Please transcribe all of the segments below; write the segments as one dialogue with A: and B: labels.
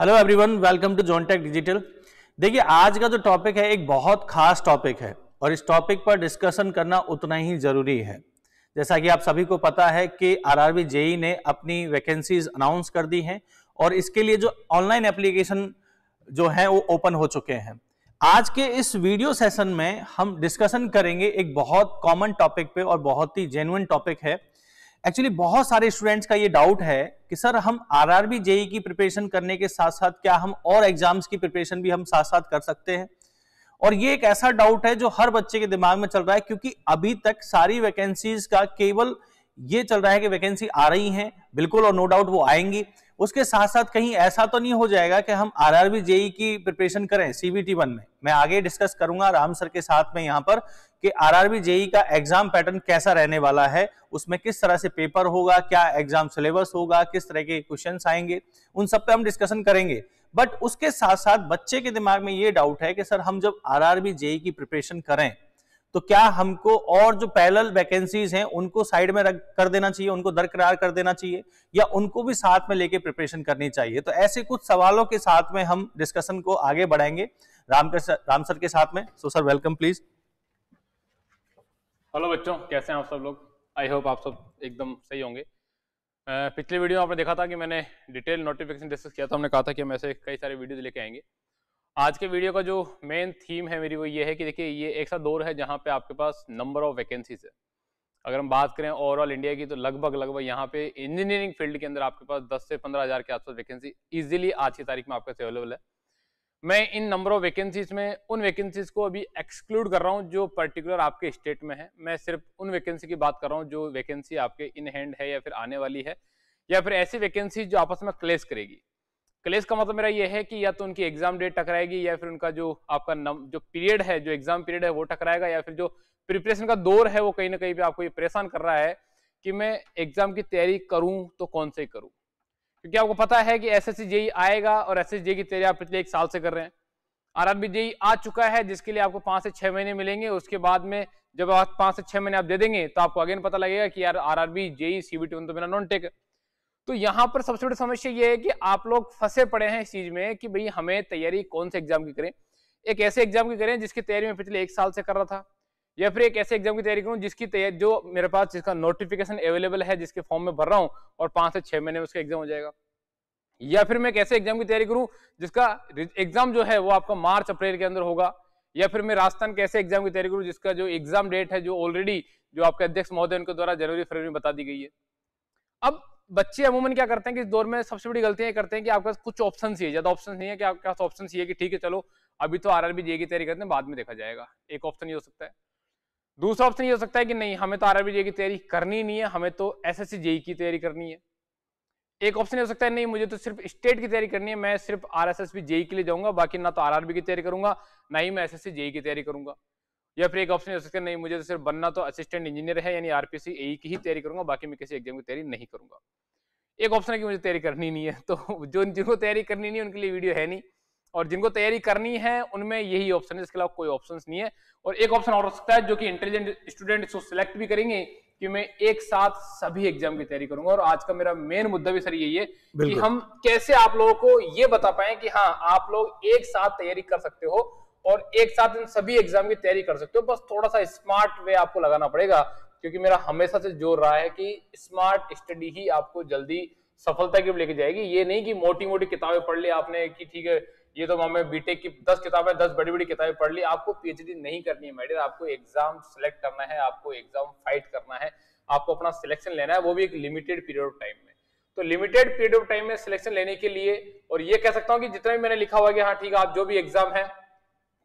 A: Hello everyone welcome to John Tech Digital देखिए आज का जो टॉपिक है एक बहुत खास टॉपिक है और इस टॉपिक पर डिस्कशन करना उतना ही जरूरी है जैसा कि आप सभी को पता है कि आरआरबी जेई ने अपनी वैकेंसीज अनाउंस कर दी हैं और इसके लिए जो ऑनलाइन एप्लीकेशन जो है वो ओपन हो चुके हैं आज के इस वीडियो सेशन में हम डिस्कशन करेंगे एक बहुत कॉमन टॉपिक पे और बहुत ही जेन्युन टॉपिक है एक्चुअली बहुत सारे स्टूडेंट्स का ये डाउट है कि सर हम आर आर बी जेई की प्रिपरेशन करने के साथ साथ क्या हम और एग्जाम्स की प्रिपरेशन भी हम साथ साथ कर सकते हैं और ये एक ऐसा डाउट है जो हर बच्चे के दिमाग में चल रहा है क्योंकि अभी तक सारी वैकेंसीज का केवल ये चल रहा है कि वैकेंसी आ रही है बिल्कुल और नो डाउट वो आएंगी उसके साथ साथ कहीं ऐसा तो नहीं हो जाएगा कि हम आर आर बी जेई की प्रिपरेशन करें सीबीटी वन में मैं आगे डिस्कस करूंगा राम सर के साथ में यहाँ पर कि आरआरबी जेई e का एग्जाम पैटर्न कैसा रहने वाला है उसमें किस तरह से पेपर होगा क्या एग्जाम सिलेबस होगा किस तरह के क्वेश्चन आएंगे उन सब पे हम डिस्कशन करेंगे बट उसके साथ साथ बच्चे के दिमाग में ये डाउट है कि सर हम जब आरआरबी जेई e की प्रिपरेशन करें तो क्या हमको और जो पैरल वैकेंसीज हैं उनको साइड में रख कर देना चाहिए उनको दरकरार कर देना चाहिए या उनको भी साथ में लेके प्रिपरेशन करनी चाहिए तो ऐसे कुछ सवालों के साथ में हम डिस्कशन को आगे बढ़ाएंगे राम राम सर के साथ में so sir welcome please
B: hello बच्चों कैसे हैं आप सब लोग आई होप आप सब एकदम सही होंगे पिछले वीडियो में आपने देखा था कि मैंने डिटेल नोटिफिकेशन डिस्कस किया था हमने कहा था कि हम ऐसे कई सारे वीडियोज लेके आएंगे आज के वीडियो का जो मेन थीम है मेरी वो ये है कि देखिए ये एक सा दौर है जहाँ पे आपके पास नंबर ऑफ वैकेंसीज है अगर हम बात करें ओवरऑल इंडिया की तो लगभग लगभग यहाँ पे इंजीनियरिंग फील्ड के अंदर आपके पास दस से पंद्रह हज़ार के आसपास वैकेंसी ईजिली आज की तारीख में आपके पास अवेलेबल है मैं इन नंबर ऑफ वैकेंसीज में उन वैकेंसीज को अभी एक्सक्लूड कर रहा हूँ जो पर्टिकुलर आपके स्टेट में है मैं सिर्फ उन वैकेंसी की बात कर रहा हूँ जो वैकेंसी आपके इन हैंड है या फिर आने वाली है या फिर ऐसी वैकेंसी जो आपस में क्लेस करेगी क्लेस का मतलब मेरा यह है कि या तो उनकी एग्जाम डेट टकराएगी या फिर उनका जो आपका नम, जो पीरियड है जो एग्जाम पीरियड है वो टकराएगा या फिर जो प्रिपरेशन का दौर है वो कहीं ना कहीं पे आपको ये परेशान कर रहा है कि मैं एग्जाम की तैयारी करूं तो कौन से करूं क्योंकि आपको पता है कि एस एस जेई आएगा और एस एस जेई की तैयारी आप पिछले एक साल से कर रहे हैं आर आर बी जेई आ चुका है जिसके लिए आपको पाँच से छः महीने मिलेंगे उसके बाद में जब आप पाँच से छः महीने आप दे देंगे तो आपको अगेन पता लगेगा कि यार R R B JE C B T तो मेरा नॉन टेक तो यहाँ पर सबसे बड़ी समस्या ये है कि आप लोग फंसे पड़े हैं इस चीज़ में कि भाई हमें तैयारी कौन से एग्जाम की करें एक ऐसे एग्जाम की करें जिसकी तैयारी मैं पिछले एक साल से कर रहा था या फिर एक ऐसे एग्जाम की तैयारी करूँ जिसकी तैयारी जो मेरे पास जिसका नोटिफिकेशन अवेलेबल है जिसके फॉर्म में भर रहा हूँ और पाँच से छः महीने में उसका एग्जाम हो जाएगा या फिर मैं एक ऐसे एग्जाम की तैयारी करूँ जिसका एग्जाम जो है वो आपका मार्च अप्रैल के अंदर होगा या फिर मैं राजस्थान के ऐसे एग्जाम की तैयारी करूँ जिसका जो एग्जाम डेट है जो ऑलरेडी जो आपके अध्यक्ष महोदय उनके द्वारा जनवरी फरवरी में बता दी गई है अब बच्चे अमूमन क्या करते हैं कि इस दौर में सबसे बड़ी गलतियां करते हैं कि आपके पास कुछ ऑप्शन ही है ज्यादा ऑप्शन नहीं है कि आपके पास ऑप्शन ये है कि ठीक है चलो अभी तो आर आर की तैयारी करते हैं बाद में देखा जाएगा एक ऑप्शन ये हो सकता है दूसरा ऑप्शन ये हो सकता है कि नहीं हमें तो आरबी जेई की तैयारी करनी नहीं है हमें तो एसएससी जेई e की तैयारी करनी है एक ऑप्शन हो सकता है नहीं मुझे तो सिर्फ स्टेट की तैयारी करनी है मैं सिर्फ आर एस जेई के लिए जाऊंगा बाकी ना तो आरआरबी की तैयारी करूंगा ना ही मैं एसएससी जेई e की तैयारी करूंगा या फिर एक ऑप्शन हो सकता है नहीं मुझे तो सिर्फ बनना तो असिस्टेंट इंजीनियर है यानी आरपीसी ए e की ही तैयारी करूंगा बाकी मैं किसी एग्जाम की तैयारी नहीं करूंगा एक ऑप्शन है कि मुझे तैयारी करनी नहीं है तो जो जिनको तैयारी करनी नहीं है उनके लिए वीडियो है नहीं और जिनको तैयारी करनी है उनमें यही ऑप्शन है इसके अलावा कोई ऑप्शन नहीं है और एक ऑप्शन और हो सकता है जो कि इंटेलिजेंट स्टूडेंट इसको सिलेक्ट भी करेंगे कि मैं एक साथ सभी एग्जाम की तैयारी करूंगा और आज का मेरा मेन मुद्दा भी सर यही है कि हम कैसे आप लोगों को ये बता पाए कि हाँ आप लोग एक साथ तैयारी कर सकते हो और एक साथ इन सभी एग्जाम की तैयारी कर सकते हो बस थोड़ा सा स्मार्ट वे आपको लगाना पड़ेगा क्योंकि मेरा हमेशा से जोर रहा है कि स्मार्ट स्टडी ही आपको जल्दी सफलता की लेके जाएगी ये नहीं कि मोटी मोटी किताबें पढ़ ली आपने कि ठीक है ये तो हमें बीटेक की दस किताबें दस बड़ी बड़ी किताबें पढ़ ली आपको पीएचडी नहीं करनी है मैडम आपको एग्जाम सेलेक्ट करना है आपको एग्जाम फाइट करना है आपको अपना सिलेक्शन लेना है वो भी एक लिमिटेड पीरियड ऑफ टाइम में तो लिमिटेड पीरियड ऑफ टाइम में सिलेक्शन लेने के लिए और ये कह सकता हूँ कि जितना भी मैंने लिखा हुआ कि हाँ ठीक है आप जो भी एग्जाम है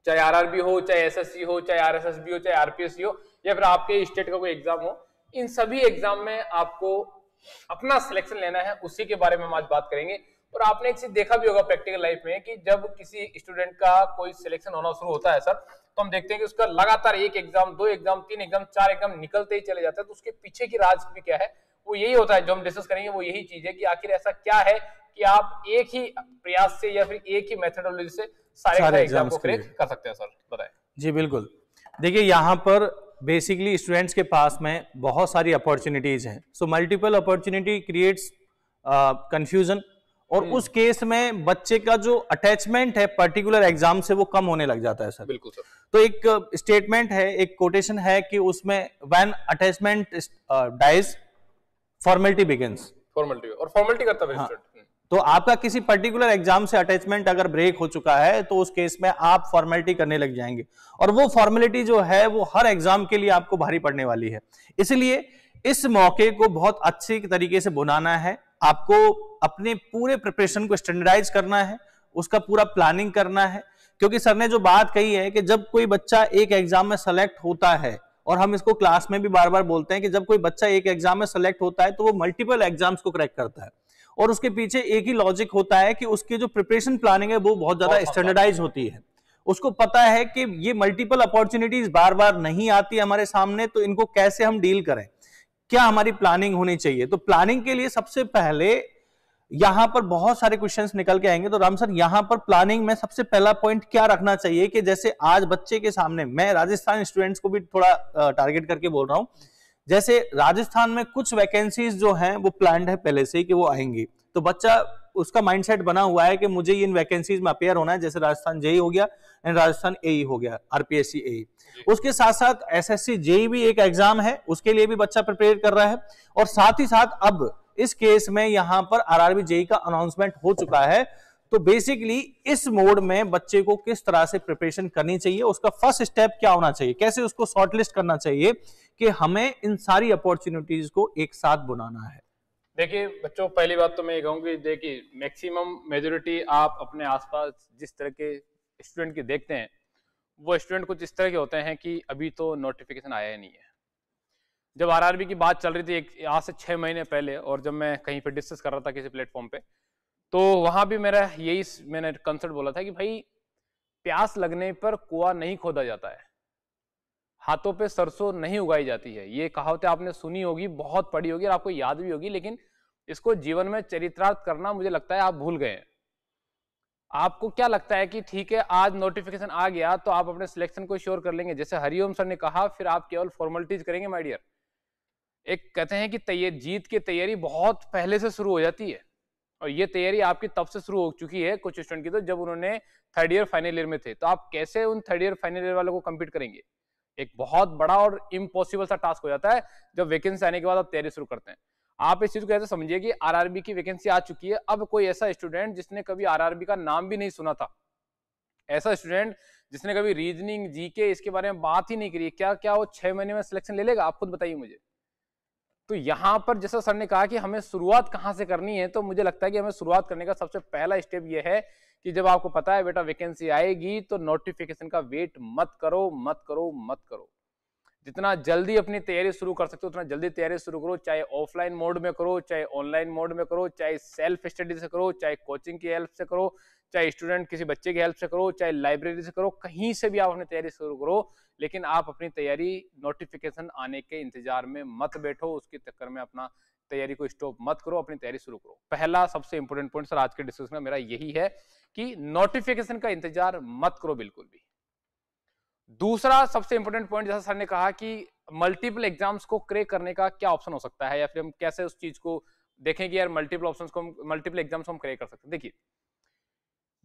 B: चाहे आर हो चाहे एस हो चाहे आर हो चाहे आरपीएससी हो या फिर आपके स्टेट का कोई एग्जाम हो इन सभी एग्जाम में आपको अपना सिलेक्शन लेना है उसी के बारे में हम आज बात करेंगे और आपने एक चीज देखा भी होगा प्रैक्टिकल लाइफ में कि जब किसी स्टूडेंट का कोई सिलेक्शन होना शुरू होता है सर तो हम देखते हैं कि उसका लगातार एक एग्जाम दो एग्जाम तीन एग्जाम चार एग्जाम निकलते ही चले जाते हैं तो उसके पीछे की राज भी क्या है वो यही होता है जो हम डिस्कस करेंगे वो यही चीज है कि आखिर ऐसा क्या है कि आप एक ही प्रयास से या फिर एक ही मेथडोलॉजी से सारे एग्जाम कर सकते हैं
A: सर बताए जी बिल्कुल देखिए यहाँ पर बेसिकली स्टूडेंट्स के पास में बहुत सारी अपॉर्चुनिटीज हैं so multiple opportunity creates confusion और हम्म। उस केस में बच्चे का जो अटैचमेंट है पर्टिकुलर एग्जाम से वो कम होने लग जाता है सर बिल्कुल सर तो एक स्टेटमेंट है एक कोटेशन है कि उसमें when attachment dies formality begins
B: formality और फॉर्मेलिटी करता है हाँ, हम्म।
A: तो आपका किसी पर्टिकुलर एग्जाम से अटैचमेंट अगर ब्रेक हो चुका है तो उस केस में आप फॉर्मेलिटी करने लग जाएंगे और वो फॉर्मेलिटी जो है वो हर एग्जाम के लिए आपको भारी पड़ने वाली है इसलिए इस मौके को बहुत अच्छी तरीके से बुनाना है आपको अपने पूरे प्रिपरेशन को स्टैंडर्डाइज करना है उसका पूरा प्लानिंग करना है क्योंकि सर ने जो बात कही है कि जब कोई बच्चा एक एग्जाम में सेलेक्ट होता है और हम इसको क्लास में भी बार बार बोलते हैं कि जब कोई बच्चा एक एग्जाम में सेलेक्ट होता है तो वो मल्टीपल एग्जाम्स को क्रैक करता है और उसके पीछे एक ही लॉजिक होता है कि उसकी जो प्रिपरेशन प्लानिंग है वो बहुत ज्यादा स्टैंडर्डाइज होती है उसको पता है कि ये मल्टीपल अपॉर्चुनिटीज बार बार नहीं आती हमारे सामने तो इनको कैसे हम डील करें क्या हमारी प्लानिंग होनी चाहिए तो प्लानिंग के लिए सबसे पहले यहां पर बहुत सारे क्वेश्चन निकल के आएंगे तो राम सर यहां पर प्लानिंग में सबसे पहला पॉइंट क्या रखना चाहिए कि जैसे आज बच्चे के सामने मैं राजस्थान स्टूडेंट्स को भी थोड़ा टारगेट करके बोल रहा हूं जैसे राजस्थान में कुछ वैकेंसीज जो हैं वो प्लान्ड है पहले से ही कि वो आएंगी तो बच्चा उसका माइंडसेट बना हुआ है कि मुझे इन वैकेंसीज में अपेयर होना है जैसे राजस्थान जेई e हो गया एंड राजस्थान ए e हो गया आरपीएससी e. ए उसके साथ साथ एसएससी जेई भी एक एग्जाम है उसके लिए भी बच्चा प्रिपेयर कर रहा है और साथ ही साथ अब इस केस में यहां पर आरआरबी जेई का अनाउंसमेंट हो चुका है तो बेसिकली इस मोड में बच्चे को किस तरह से प्रिपरेशन करनी चाहिए उसका फर्स्ट स्टेप क्या होना चाहिए कैसे उसको शॉर्टलिस्ट करना चाहिए कि हमें इन सारी अपॉर्चुनिटीज को एक साथ बुनाना है
B: देखिए बच्चों पहली बात तो मैं ये कहूँगी देखिए मैक्सिमम मेजोरिटी आप अपने आसपास जिस तरह के स्टूडेंट के देखते हैं वो स्टूडेंट कुछ इस तरह के होते हैं कि अभी तो नोटिफिकेशन आया ही नहीं है जब आरआरबी की बात चल रही थी एक आज से छः महीने पहले और जब मैं कहीं पर डिस्कस कर रहा था किसी प्लेटफॉर्म पे तो वहाँ भी मेरा यही मैंने कंसर्ट बोला था कि भाई प्यास लगने पर कुआ नहीं खोदा जाता है हाथों पे सरसों नहीं उगाई जाती है ये कहावतें आपने सुनी होगी बहुत पढ़ी होगी और आपको याद भी होगी लेकिन इसको जीवन में चरित्रार्थ करना मुझे लगता है आप भूल गए आपको क्या लगता है कि ठीक है आज नोटिफिकेशन आ गया तो आप अपने सिलेक्शन को श्योर कर लेंगे जैसे हरिओम सर ने कहा फिर आप केवल फॉर्मेलिटीज करेंगे माइडियर एक कहते हैं कि जीत की तैयारी बहुत पहले से शुरू हो जाती है और ये तैयारी आपकी तब से शुरू हो चुकी है कुछ स्टूडेंट की तो जब उन्होंने थर्ड ईयर फाइनल ईयर में थे तो आप कैसे उन थर्ड ईयर फाइनल ईयर वालों को कम्पीट करेंगे एक बहुत बड़ा और इम्पॉसिबल सा टास्क हो जाता है जब वैकेंसी आने के बाद आप तैयारी शुरू करते हैं आप इस चीज को ऐसे समझिए कि आरआरबी की वैकेंसी आ चुकी है अब कोई ऐसा स्टूडेंट जिसने कभी आरआरबी का नाम भी नहीं सुना था ऐसा स्टूडेंट जिसने कभी रीजनिंग जीके इसके बारे में बात ही नहीं करी क्या क्या वो छह महीने में सिलेक्शन ले लेगा आप खुद बताइए मुझे तो यहाँ पर जैसा सर ने कहा कि हमें शुरुआत कहाँ से करनी है तो मुझे लगता है कि हमें शुरुआत करने का सबसे पहला स्टेप यह है कि जब आपको पता है बेटा वैकेंसी आएगी तो नोटिफिकेशन का वेट मत करो मत करो मत करो जितना जल्दी अपनी तैयारी शुरू कर सकते हो उतना जल्दी तैयारी शुरू करो चाहे ऑफलाइन मोड में करो चाहे ऑनलाइन मोड में करो चाहे सेल्फ स्टडी से करो चाहे कोचिंग की हेल्प से करो चाहे स्टूडेंट किसी बच्चे की हेल्प से करो चाहे लाइब्रेरी से करो कहीं से भी आप अपनी तैयारी शुरू करो लेकिन आप अपनी तैयारी नोटिफिकेशन आने के इंतजार में मत बैठो उसके चक्कर में अपना तैयारी को स्टॉप मत करो अपनी तैयारी शुरू करो पहला सबसे इंपॉर्टेंट पॉइंट सर आज के डिस्कशन में मेरा यही है कि नोटिफिकेशन का इंतजार मत करो बिल्कुल भी दूसरा सबसे इंपॉर्टेंट पॉइंट जैसा सर ने कहा कि मल्टीपल एग्जाम्स को क्रेक करने का क्या ऑप्शन हो सकता है या फिर हम कैसे उस चीज को देखें कि यार मल्टीपल ऑप्शन को मल्टीपल एग्जाम्स हम क्रेक कर सकते हैं देखिए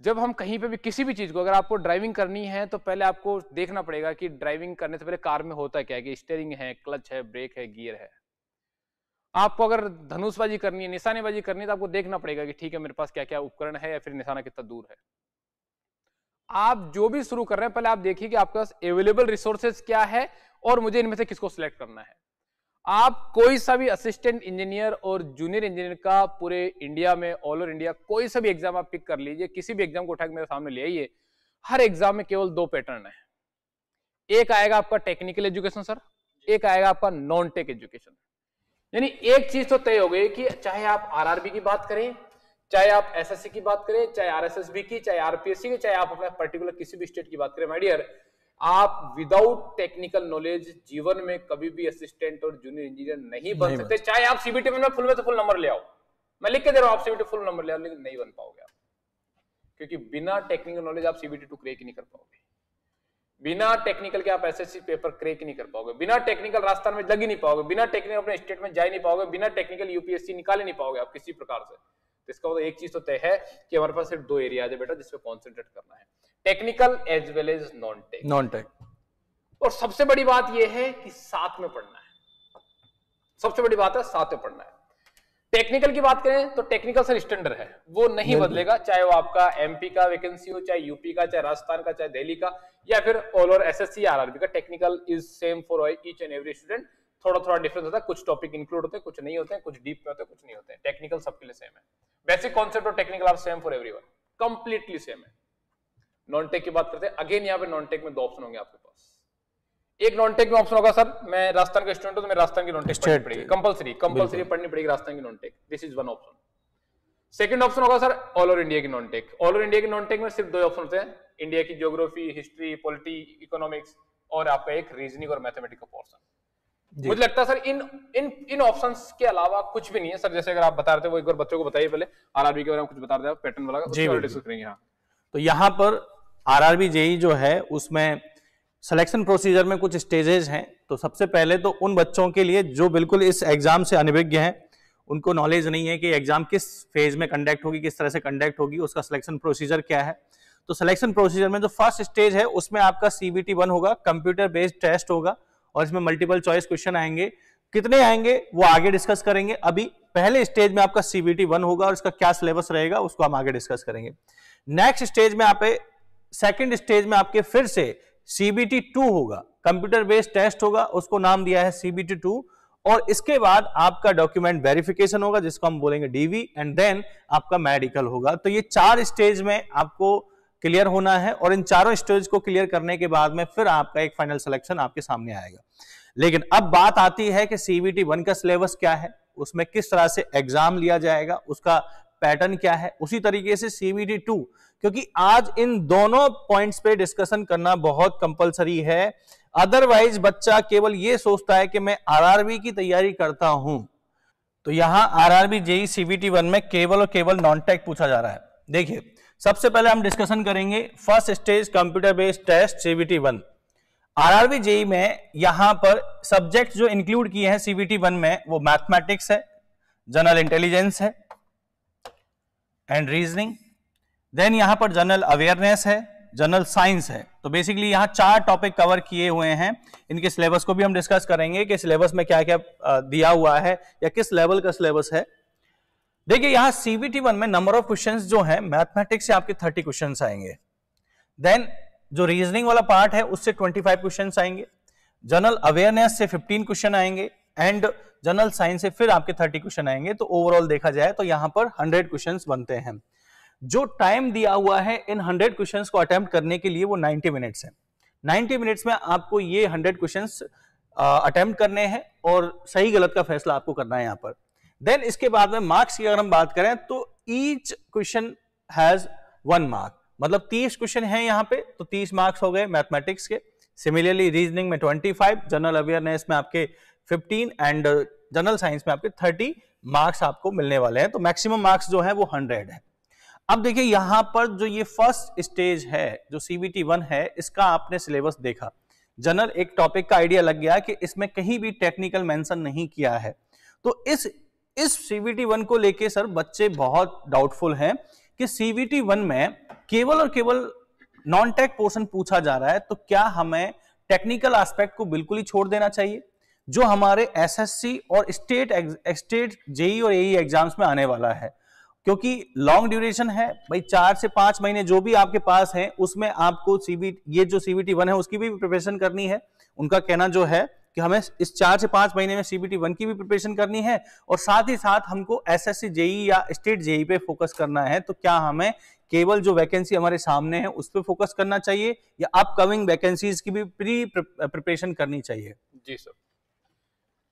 B: जब हम कहीं पे भी किसी भी चीज़ को अगर आपको ड्राइविंग करनी है तो पहले आपको देखना पड़ेगा कि ड्राइविंग करने से पहले कार में होता क्या है कि स्टेयरिंग है क्लच है ब्रेक है गियर है आपको अगर धनुषबाजी करनी है निशानेबाजी करनी है तो आपको देखना पड़ेगा कि ठीक है मेरे पास क्या क्या उपकरण है या फिर निशाना कितना दूर है आप जो भी शुरू कर रहे हैं पहले आप देखिए कि आपके पास अवेलेबल रिसोर्सेज क्या है और मुझे इनमें से किसको सिलेक्ट करना है आप कोई सा भी असिस्टेंट इंजीनियर और जूनियर इंजीनियर का पूरे इंडिया में ऑल ओवर इंडिया कोई सा भी एग्जाम आप पिक कर लीजिए किसी भी एग्जाम को उठा के मेरे सामने ले आइए हर एग्जाम में केवल दो पैटर्न है एक आएगा आपका टेक्निकल एजुकेशन सर एक आएगा आपका नॉन टेक एजुकेशन यानी एक चीज तो तय हो गई कि चाहे आप आरआरबी की बात करें चाहे आप एसएससी की बात करें चाहे आरएसएसबी की चाहे आरपीएससी की चाहे आप अपने पर्टिकुलर किसी भी स्टेट की बात करें माइडियर आप विदाउट टेक्निकल नॉलेज जीवन में कभी भी असिस्टेंट और जूनियर इंजीनियर नहीं बन सकते चाहे आप सीबीटी में फुल में तो फुल नंबर ले आओ मैं लिख के दे रहा हूं आप सीबीटी फुल नंबर ले आओ लेकिन नहीं बन पाओगे आप क्योंकि बिना टेक्निकल नॉलेज आप सीबीटी टू क्रेक नहीं कर पाओगे बिना टेक्निकल के आप एसएससी पेपर क्रेक नहीं कर पाओगे बिना टेक्निकल रास्ता में लग ही नहीं पाओगे बिना टेक्निकल अपने स्टेट में जा नहीं पाओगे बिना टेक्निकल यूपीएससी निकाल ही नहीं पाओगे आप किसी प्रकार से तो इसका मतलब एक चीज तो तय है कि हमारे पास सिर्फ दो एरिया है बेटा जिसपे कॉन्सेंट्रेट करना है technical as well as non tech
A: non tech
B: और सबसे बड़ी बात यह है कि साथ में पढ़ना है सबसे बड़ी बात है साथ में पढ़ना है टेक्निकल की बात करें तो टेक्निकल सर स्टैंडर्ड है वो नहीं बदलेगा चाहे वो आपका एमपी का वैकेंसी हो चाहे यूपी का चाहे राजस्थान का चाहे दिल्ली का या फिर ऑल ओवर एसएससी आरआरबी का technical is same for each and every student थोड़ा थोड़ा डिफरेंस होता है कुछ टॉपिक इंक्लूड होते हैं कुछ नहीं होते हैं कुछ डीप में होते हैं कुछ नहीं होते हैं टेक्निकल सबके लिए सेम है बेसिक कॉन्सेप्ट और टेक्निकल आप same for everyone completely same है नॉन टेक की बात करते हैं अगेन यहाँ पे नॉन टेक में दो ऑप्शन होंगे आपके पास एक नॉन टेक में ऑप्शन होगा सर मैं राजस्थान का स्टूडेंट हूं तो राजस्थान की नॉन टेक अच्छा, पढ़नी अच्छा। पड़ेगी कंपलसरी कंपलसरी पढ़नी पड़ेगी राजस्थान की non tech this is one option second option होगा सर ऑल ओवर इंडिया की non tech all over India की नॉन टेक में सिर्फ दो ऑप्शन होते हैं इंडिया की ज्योग्राफी हिस्ट्री पॉलिटी इकोनॉमिक्स और आपका एक रीजनिंग और मैथमेटिक का पोर्सन मुझे लगता है सर इन इन इन ऑप्शंस के अलावा कुछ भी नहीं है सर जैसे अगर आप बता रहे थे वो एक बार बच्चों को बताइए पहले आरआरबी के बारे में कुछ बता रहे थे पैटर्न वाला जी बिल्कुल हाँ।
A: तो यहाँ पर आरआरबी जेई जो है उसमें सिलेक्शन प्रोसीजर में कुछ स्टेजेस हैं तो सबसे पहले तो उन बच्चों के लिए जो बिल्कुल इस एग्जाम से अनभिज्ञ हैं उनको नॉलेज नहीं है कि एग्जाम किस फेज में कंडक्ट होगी किस तरह से कंडक्ट होगी उसका सिलेक्शन प्रोसीजर क्या है तो सिलेक्शन प्रोसीजर में जो फर्स्ट स्टेज है उसमें आपका सीबीटी वन होगा कंप्यूटर बेस्ड टेस्ट होगा और इसमें मल्टीपल चॉइस क्वेश्चन आएंगे कितने आएंगे वो आगे डिस्कस करेंगे अभी पहले स्टेज में आपका सीबीटी वन होगा और इसका क्या सिलेबस रहेगा उसको हम आगे डिस्कस करेंगे नेक्स्ट स्टेज में आप सेकेंड स्टेज में आपके फिर से सीबीटी टू होगा कंप्यूटर बेस्ड टेस्ट होगा उसको नाम दिया है सीबीटी टू और इसके बाद आपका डॉक्यूमेंट वेरिफिकेशन होगा जिसको हम बोलेंगे डीवी एंड देन आपका मेडिकल होगा तो ये चार स्टेज में आपको क्लियर होना है और इन चारों स्टेज को क्लियर करने के बाद में फिर आपका एक फाइनल सिलेक्शन आपके सामने आएगा लेकिन अब बात आती है कि सीबीटी वन का सिलेबस क्या है उसमें किस तरह से एग्जाम लिया जाएगा उसका पैटर्न क्या है उसी तरीके से सीवीटी टू क्योंकि आज इन दोनों पॉइंट्स पे डिस्कशन करना बहुत कंपलसरी है अदरवाइज बच्चा केवल ये सोचता है कि मैं आरआरबी की तैयारी करता हूं तो यहां आरआरबी जेई सीवीटी वन में केवल और केवल नॉन टेक पूछा जा रहा है देखिए सबसे पहले हम डिस्कशन करेंगे first stage computer based test CBT one RRB JE में यहां पर सब्जेक्ट जो इंक्लूड किए हैं सीबीटी वन में वो मैथमेटिक्स है जनरल इंटेलिजेंस है एंड रीजनिंग देन यहां पर जनरल अवेयरनेस है जनरल साइंस है तो बेसिकली यहाँ चार टॉपिक कवर किए हुए हैं इनके सिलेबस को भी हम डिस्कस करेंगे कि सिलेबस में क्या क्या दिया हुआ है या किस लेवल का सिलेबस है देखिए यहां सीबीटी वन में नंबर ऑफ क्वेश्चंस जो है मैथमेटिक्स से आपके थर्टी क्वेश्चंस आएंगे देन जो रीजनिंग वाला पार्ट है उससे ट्वेंटी फाइव क्वेश्चन आएंगे जनरल अवेयरनेस से फिफ्टीन क्वेश्चन आएंगे एंड जनरल साइंस से फिर आपके थर्टी क्वेश्चन आएंगे तो ओवरऑल देखा जाए तो यहां पर हंड्रेड क्वेश्चन बनते हैं जो टाइम दिया हुआ है इन हंड्रेड क्वेश्चन को अटेम्प्ट करने के लिए वो नाइनटी मिनट्स है नाइनटी मिनट्स में आपको ये हंड्रेड क्वेश्चन अटेम्प्ट करने हैं और सही गलत का फैसला आपको करना है यहाँ पर देन इसके बाद में मार्क्स की अगर हम बात करें तो each question has one mark मतलब तीस क्वेश्चन है यहाँ पे तो तीस मार्क्स हो गए मैथमेटिक्स के सिमिलरली रीजनिंग में ट्वेंटी फाइव जनरल अवेयरनेस में आपके फिफ्टीन एंड जनरल साइंस में आपके थर्टी मार्क्स आपको मिलने वाले हैं तो मैक्सिमम मार्क्स जो है वो हंड्रेड है अब देखिए यहाँ पर जो ये फर्स्ट स्टेज है जो सीबीटी वन है इसका आपने सिलेबस देखा जनरल एक टॉपिक का आइडिया लग गया कि इसमें कहीं भी टेक्निकल मेंशन नहीं किया है तो इस इस सीवीटी वन को लेके सर बच्चे बहुत डाउटफुल हैं कि सीवीटी वन में केवल और केवल नॉन टेक पोर्शन पूछा जा रहा है तो क्या हमें टेक्निकल एस्पेक्ट को बिल्कुल ही छोड़ देना चाहिए जो हमारे एसएससी और स्टेट स्टेट जेई और एई एग्जाम्स e में आने वाला है क्योंकि लॉन्ग ड्यूरेशन है भाई चार से पांच महीने जो भी आपके पास है उसमें आपको सीबी ये जो सीबीटी वन है उसकी भी प्रिपरेशन करनी है उनका कहना जो है कि हमें इस चार से पांच महीने में सीबीटी वन की भी प्रिपरेशन करनी है और साथ ही साथ हमको एस जेई e या स्टेट जेई e पे फोकस करना है तो क्या हमें केवल जो वैकेंसी हमारे सामने है उस पर फोकस करना चाहिए या अपकमिंग वैकेंसीज की भी प्री प्रिपरेशन करनी चाहिए
B: जी सर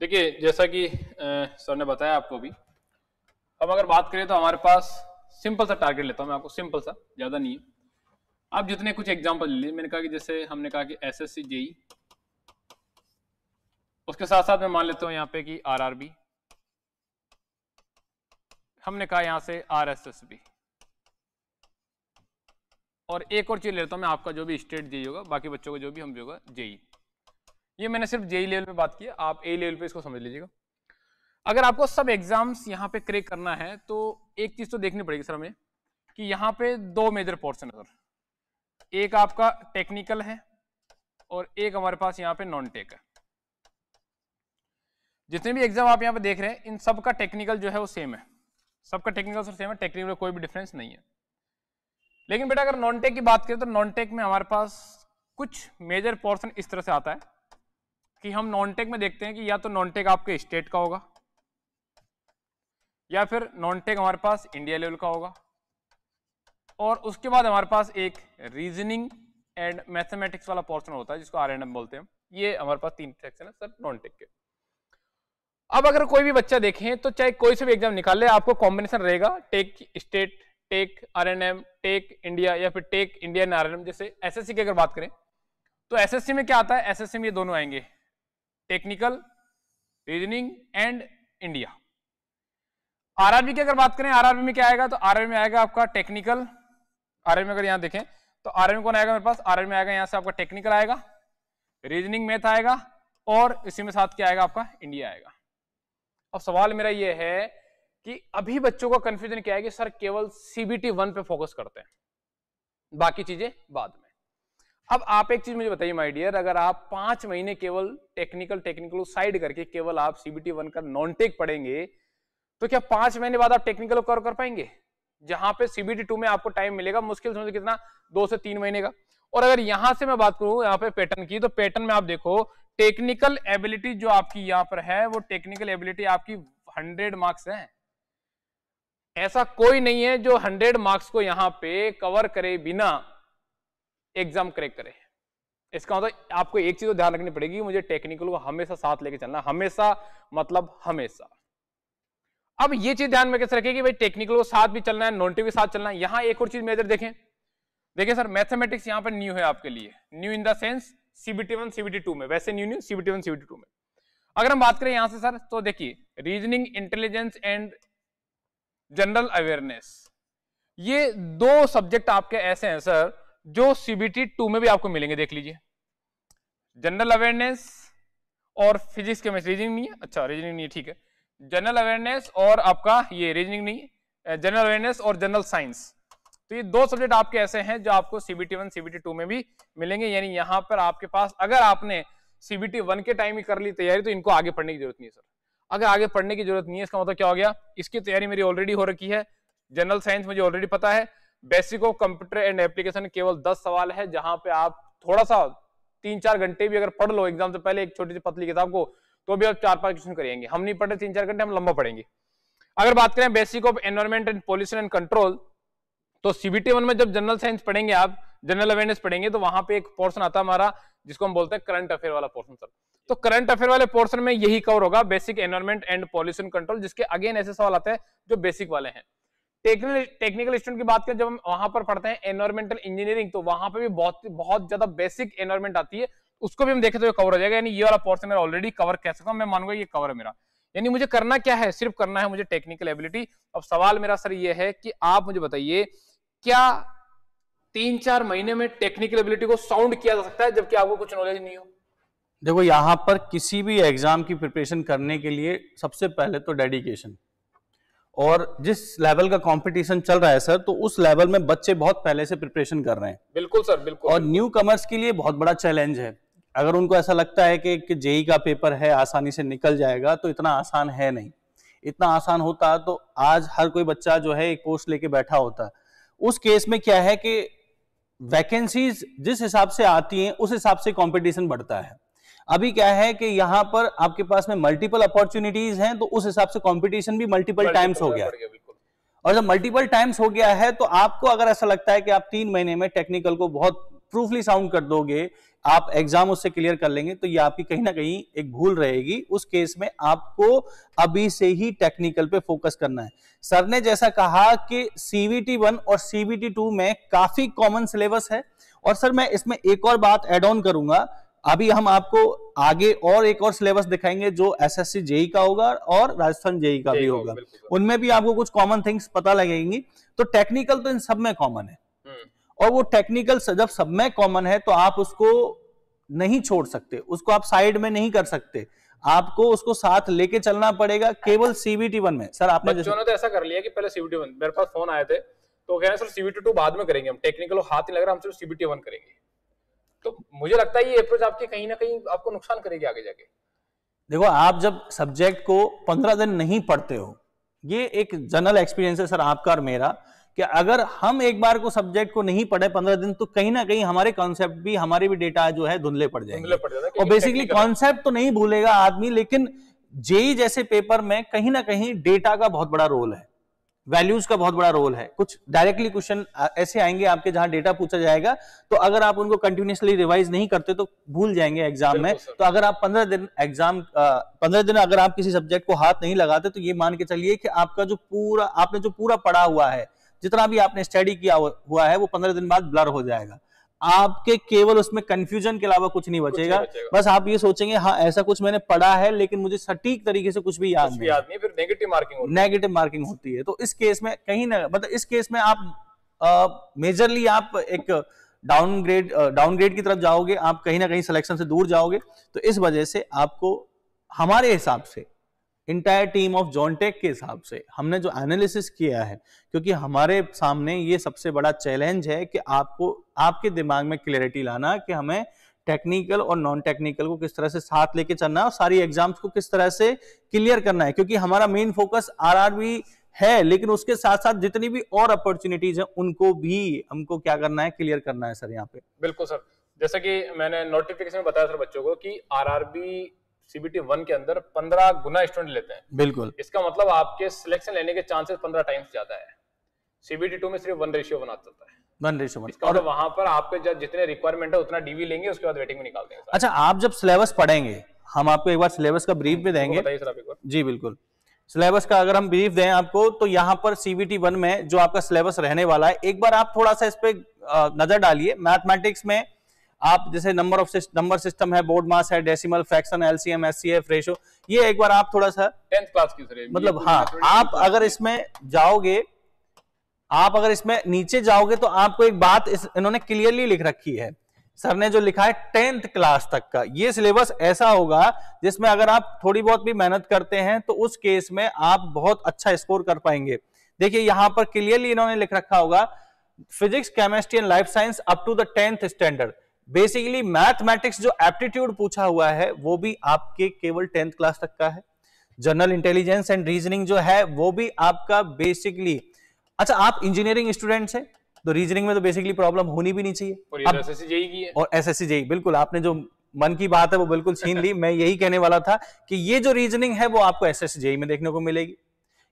B: देखिए जैसा कि सर ने बताया आपको भी अब अगर बात करें तो हमारे पास सिंपल सा टारगेट लेता हूँ मैं आपको सिंपल सा ज़्यादा नहीं है आप जितने कुछ एग्जाम्पल ले मैंने कहा कि जैसे हमने कहा कि एस एस सी जेई उसके साथ साथ मैं मान लेता हूं यहां पे कि बी हमने कहा यहां से बी और एक और चीज लेता हूं मैं आपका जो भी स्टेट जेई होगा बाकी बच्चों का जो भी हम होगा जेई ये मैंने सिर्फ जेई लेवल पे बात की आप ए लेवल पे इसको समझ लीजिएगा अगर आपको सब एग्जाम्स यहाँ पे क्रेक करना है तो एक चीज तो देखनी पड़ेगी सर हमें कि यहाँ पे दो मेजर पोर्शन है सर एक आपका टेक्निकल है और एक हमारे पास यहाँ पे नॉन टेक है जितने भी एग्जाम आप यहाँ पे देख रहे हैं इन सब का टेक्निकल जो है वो सेम है सबका टेक्निकल सर सेम है टेक्निकल में कोई भी डिफरेंस नहीं है लेकिन बेटा अगर नॉन टेक की बात करें तो नॉन टेक में हमारे पास कुछ मेजर पोर्सन इस तरह से आता है कि हम नॉन टेक में देखते हैं कि या तो नॉन टेक आपके स्टेट का होगा या फिर नॉन टेक हमारे पास इंडिया लेवल का होगा और उसके बाद हमारे पास एक रीजनिंग एंड मैथमेटिक्स वाला पोर्सन होता है जिसको आर एंड एम बोलते हैं ये हमारे पास तीन सेक्शन है सर नॉन टेक के अब अगर कोई भी बच्चा देखें तो चाहे कोई से भी एग्जाम निकाल ले आपको कॉम्बिनेशन रहेगा tech state tech M tech India या फिर टेक एन एम जैसे एसएससी की अगर बात करें तो एसएससी में क्या आता है एसएससी में ये दोनों आएंगे technical reasoning and India RRB की अगर बात करें आरआरबी में क्या आएगा तो आरआरबी में आएगा आपका टेक्निकल आरआरबी में अगर यहां देखें तो आरआरबी कौन आएगा मेरे पास आरआरबी में आएगा यहां से आपका टेक्निकल आएगा रीजनिंग मैथ आएगा और इसी में साथ क्या आएगा आपका इंडिया आएगा अब सवाल मेरा यह है कि अभी बच्चों का कंफ्यूजन क्या है कि सर केवल सीबीटी वन पे फोकस करते हैं बाकी चीजें बाद में अब आप एक चीज मुझे बताइए माय डियर अगर आप पांच महीने केवल टेक्निकल टेक्निकल साइड करके केवल आप सीबीटी वन का नॉन टेक पढ़ेंगे तो क्या पांच महीने बाद आप टेक्निकल कवर कर पाएंगे जहां पे सीबीटी टू में आपको टाइम मिलेगा मुश्किल समझे कितना दो से तीन महीने का और अगर यहां से मैं बात करूं यहां पे पैटर्न की तो पैटर्न में आप देखो टेक्निकल एबिलिटी जो आपकी यहां पर है वो टेक्निकल एबिलिटी आपकी हंड्रेड मार्क्स है ऐसा कोई नहीं है जो हंड्रेड मार्क्स को यहां पे कवर करे बिना एग्जाम क्रैक करे इसका मतलब आपको एक चीज तो ध्यान रखनी पड़ेगी मुझे टेक्निकल को हमेशा साथ लेके चलना हमेशा मतलब हमेशा अब ये चीज ध्यान में कैसे रखें कि भाई टेक्निकल को साथ भी चलना है नॉन्टी भी साथ चलना है यहां एक और चीज मेजर देखें देखिए सर मैथमेटिक्स यहां पर न्यू है आपके लिए new in the sense CBT one CBT two में वैसे new new CBT one CBT two में अगर हम बात करें यहां से सर तो देखिए reasoning intelligence and general awareness ये दो सब्जेक्ट आपके ऐसे हैं सर जो सीबीटी टू में भी आपको मिलेंगे देख लीजिए जनरल अवेयरनेस और फिजिक्स केमिस्ट्री रीजनिंग नहीं है अच्छा रीजनिंग नहीं है ठीक है जनरल अवेयरनेस और आपका ये रीजनिंग नहीं है जनरल अवेयरनेस और जनरल साइंस तो ये दो सब्जेक्ट आपके ऐसे हैं जो आपको सीबीटी वन सीबीटी टू में भी मिलेंगे यानी यहाँ पर आपके पास अगर आपने सीबीटी वन के टाइम ही कर ली तैयारी तो इनको आगे पढ़ने की जरूरत नहीं है सर अगर आगे पढ़ने की जरूरत नहीं है इसका मतलब क्या हो गया इसकी तैयारी मेरी ऑलरेडी हो रखी है जनरल साइंस मुझे ऑलरेडी पता है basic of computer and application केवल दस सवाल है जहां पे आप थोड़ा सा तीन चार घंटे भी अगर पढ़ लो एग्जाम से पहले एक छोटी सी पतली किताब को तो भी आप चार पांच क्वेश्चन करेंगे हम नहीं पढ़े तीन चार घंटे हम लंबा पढ़ेंगे अगर बात करें basic of environment and pollution and control तो सीबीटी वन में जब जनरल साइंस पढ़ेंगे आप जनरल अवेयरनेस पढ़ेंगे तो वहां पे एक पोर्सन आता हमारा जिसको हम बोलते हैं करंट अफेयर वाला पोर्सन सर तो करंट अफेयर वाले पोर्सन में यही कवर होगा basic environment and pollution control जिसके अगेन ऐसे सवाल आते हैं जो बेसिक वाले हैं टेक्निकल स्टूडेंट की बात करें जब हम वहां पर पढ़ते हैं एनवायरमेंटल इंजीनियरिंग तो वहां पर भी बहुत बहुत ज्यादा बेसिक एनवायरमेंट आती है उसको भी हम देखें तो ये कवर हो जाएगा यानी ये वाला पोर्सन मेरा ऑलरेडी कवर कह सकता हूँ मैं मानूंगा ये कवर है मेरा यानी मुझे करना क्या है सिर्फ करना है मुझे टेक्निकल एबिलिटी अब सवाल मेरा सर ये है कि आप मुझे बताइए क्या तीन चार महीने में टेक्निकल एबिलिटी को साउंड किया जा सकता है जबकि आपको कुछ नॉलेज नहीं हो
A: देखो यहाँ पर किसी भी एग्जाम की प्रिपरेशन करने के लिए सबसे पहले तो डेडिकेशन और जिस लेवल का कंपटीशन चल रहा है सर तो उस लेवल में बच्चे बहुत पहले से प्रिपरेशन कर रहे हैं
B: बिल्कुल सर बिल्कुल और
A: न्यू कमर्स के लिए बहुत बड़ा चैलेंज है अगर उनको ऐसा लगता है कि, कि जेई का पेपर है आसानी से निकल जाएगा तो इतना आसान है नहीं इतना आसान होता तो आज हर कोई बच्चा जो है एक कोर्स लेके बैठा होता है उस केस में क्या है कि वैकेंसीज जिस हिसाब से आती हैं उस हिसाब से कंपटीशन बढ़ता है अभी क्या है कि यहां पर आपके पास में मल्टीपल अपॉर्चुनिटीज हैं तो उस हिसाब से कंपटीशन भी मल्टीपल टाइम्स हो गया और जब मल्टीपल टाइम्स हो गया है तो आपको अगर ऐसा लगता है कि आप तीन महीने में टेक्निकल को बहुत प्रूफली साउंड कर दोगे आप एग्जाम उससे क्लियर कर लेंगे तो ये आपकी कहीं ना कहीं एक भूल रहेगी उस केस में आपको अभी से ही टेक्निकल पे फोकस करना है सर ने जैसा कहा कि सीवीटी वन और सीवीटी टू में काफी कॉमन सिलेबस है और सर मैं इसमें एक और बात एड ऑन करूंगा अभी हम आपको आगे और एक और सिलेबस दिखाएंगे जो एसएससी जेई e e का होगा और राजस्थान जेई e का भी होगा उनमें भी आपको कुछ कॉमन थिंग्स पता लगेंगी तो टेक्निकल तो इन सब में कॉमन है और वो टेक्निकल जब सब में कॉमन है तो आप उसको नहीं छोड़ सकते उसको आप साइड में नहीं कर सकते आपको उसको साथ लेके चलना पड़ेगा केवल सीबीटी वन में सर आपने बच्चों ने
B: तो ऐसा कर लिया कि पहले सीबीटी वन मेरे पास फोन आए थे तो कह रहे सर सीबीटी टू बाद में करेंगे हम टेक्निकल हाथ नहीं लग रहा हम सिर्फ सीबीटी वन करेंगे तो मुझे लगता है ये अप्रोच आपके कहीं ना कहीं आपको नुकसान करेगी आगे जाके
A: देखो आप जब सब्जेक्ट को पंद्रह दिन नहीं पढ़ते हो ये एक जनरल एक्सपीरियंस है सर आपका और मेरा कि अगर हम एक बार को सब्जेक्ट को नहीं पढ़े पंद्रह दिन तो कहीं ना कहीं हमारे कॉन्सेप्ट भी हमारे भी डेटा जो है धुंधले पड़ जाएंगे पड़ और बेसिकली कॉन्सेप्ट तो नहीं भूलेगा आदमी लेकिन जेई e जैसे पेपर में कहीं ना कहीं डेटा का बहुत बड़ा रोल है वैल्यूज का बहुत बड़ा रोल है कुछ डायरेक्टली क्वेश्चन ऐसे आएंगे आपके जहां डेटा पूछा जाएगा तो अगर आप उनको कंटिन्यूसली रिवाइज नहीं करते तो भूल जाएंगे एग्जाम में तो अगर आप पंद्रह दिन एग्जाम पंद्रह दिन अगर आप किसी सब्जेक्ट को हाथ नहीं लगाते तो ये मान के चलिए कि आपका जो पूरा आपने जो पूरा पढ़ा हुआ है जितना भी आपने स्टडी किया हुआ है वो पंद्रह दिन बाद ब्लर हो जाएगा आपके केवल उसमें कंफ्यूजन के अलावा कुछ नहीं बचेगा, कुछ बचेगा। बस आप ये सोचेंगे हाँ ऐसा कुछ मैंने पढ़ा है लेकिन मुझे सटीक तरीके से कुछ भी याद नहीं याद नहीं फिर नेगेटिव मार्किंग नेगेटिव मार्किंग होती है तो इस केस में कहीं ना मतलब इस केस में आप मेजरली आप एक डाउनग्रेड डाउनग्रेड की तरफ जाओगे आप कहीं ना कहीं सिलेक्शन से दूर जाओगे तो इस वजह से आपको हमारे हिसाब से इंटायर टीम ऑफ जॉनटेक के हिसाब से हमने जो एनालिसिस किया है क्योंकि हमारे सामने ये सबसे बड़ा चैलेंज है कि आपको आपके दिमाग में क्लियरिटी लाना कि हमें टेक्निकल और नॉन टेक्निकल को किस तरह से साथ लेके चलना है और सारी एग्जाम्स को किस तरह से क्लियर करना है क्योंकि हमारा मेन फोकस आरआरबी है लेकिन उसके साथ साथ जितनी भी और अपॉर्चुनिटीज हैं उनको भी हमको क्या करना है क्लियर करना है सर यहाँ पे
B: बिल्कुल सर जैसा कि मैंने नोटिफिकेशन में बताया सर बच्चों को कि आरआरबी सीबीटी वन के अंदर पंद्रह गुना स्टूडेंट लेते हैं बिल्कुल इसका मतलब आपके सिलेक्शन लेने के चांसेस पंद्रह टाइम्स ज्यादा है सीबीटी टू में सिर्फ वन रेशियो बना चलता है
A: मतलब और
B: वहां पर आपके जितने रिक्वायरमेंट है उतना डीवी लेंगे उसके बाद वेटिंग में निकाल देंगे
A: अच्छा आप जब सिलेबस पढ़ेंगे हम आपको एक बार सिलेबस का ब्रीफ भी हम्म, देंगे तो जी बिल्कुल सिलेबस का अगर हम ब्रीफ दें आपको तो यहाँ पर सीबीटी वन में जो आपका सिलेबस रहने वाला है एक बार आप थोड़ा सा इस पर नजर डालिए मैथमेटिक्स में आप जैसे नंबर ऑफ नंबर सिस्टम है बोर्ड मास है decimal fraction LCM HCF ratio ये एक बार आप थोड़ा सा
B: टेंथ क्लास की सर मतलब हाँ आप
A: अगर इसमें जाओगे आप अगर इसमें नीचे जाओगे तो आपको एक बात इस, इन्होंने क्लियरली लिख रखी है सर ने जो लिखा है टेंथ क्लास तक का ये सिलेबस ऐसा होगा जिसमें अगर आप थोड़ी बहुत भी मेहनत करते हैं तो उस केस में आप बहुत अच्छा स्कोर कर पाएंगे देखिए यहां पर क्लियरली इन्होंने लिख रखा होगा physics chemistry and life science up to the tenth standard basically mathematics जो एप्टीट्यूड पूछा हुआ है वो भी आपके केवल टेंथ क्लास तक का है जनरल इंटेलिजेंस एंड रीजनिंग जो है वो भी आपका बेसिकली अच्छा आप इंजीनियरिंग स्टूडेंट्स हैं तो रीजनिंग में तो बेसिकली प्रॉब्लम होनी भी नहीं चाहिए और एस एस सी है e, बिल्कुल आपने जो मन की बात है वो बिल्कुल छीन ली मैं यही कहने वाला था कि ये जो रीजनिंग है वो आपको एसएससी जेई e में देखने को मिलेगी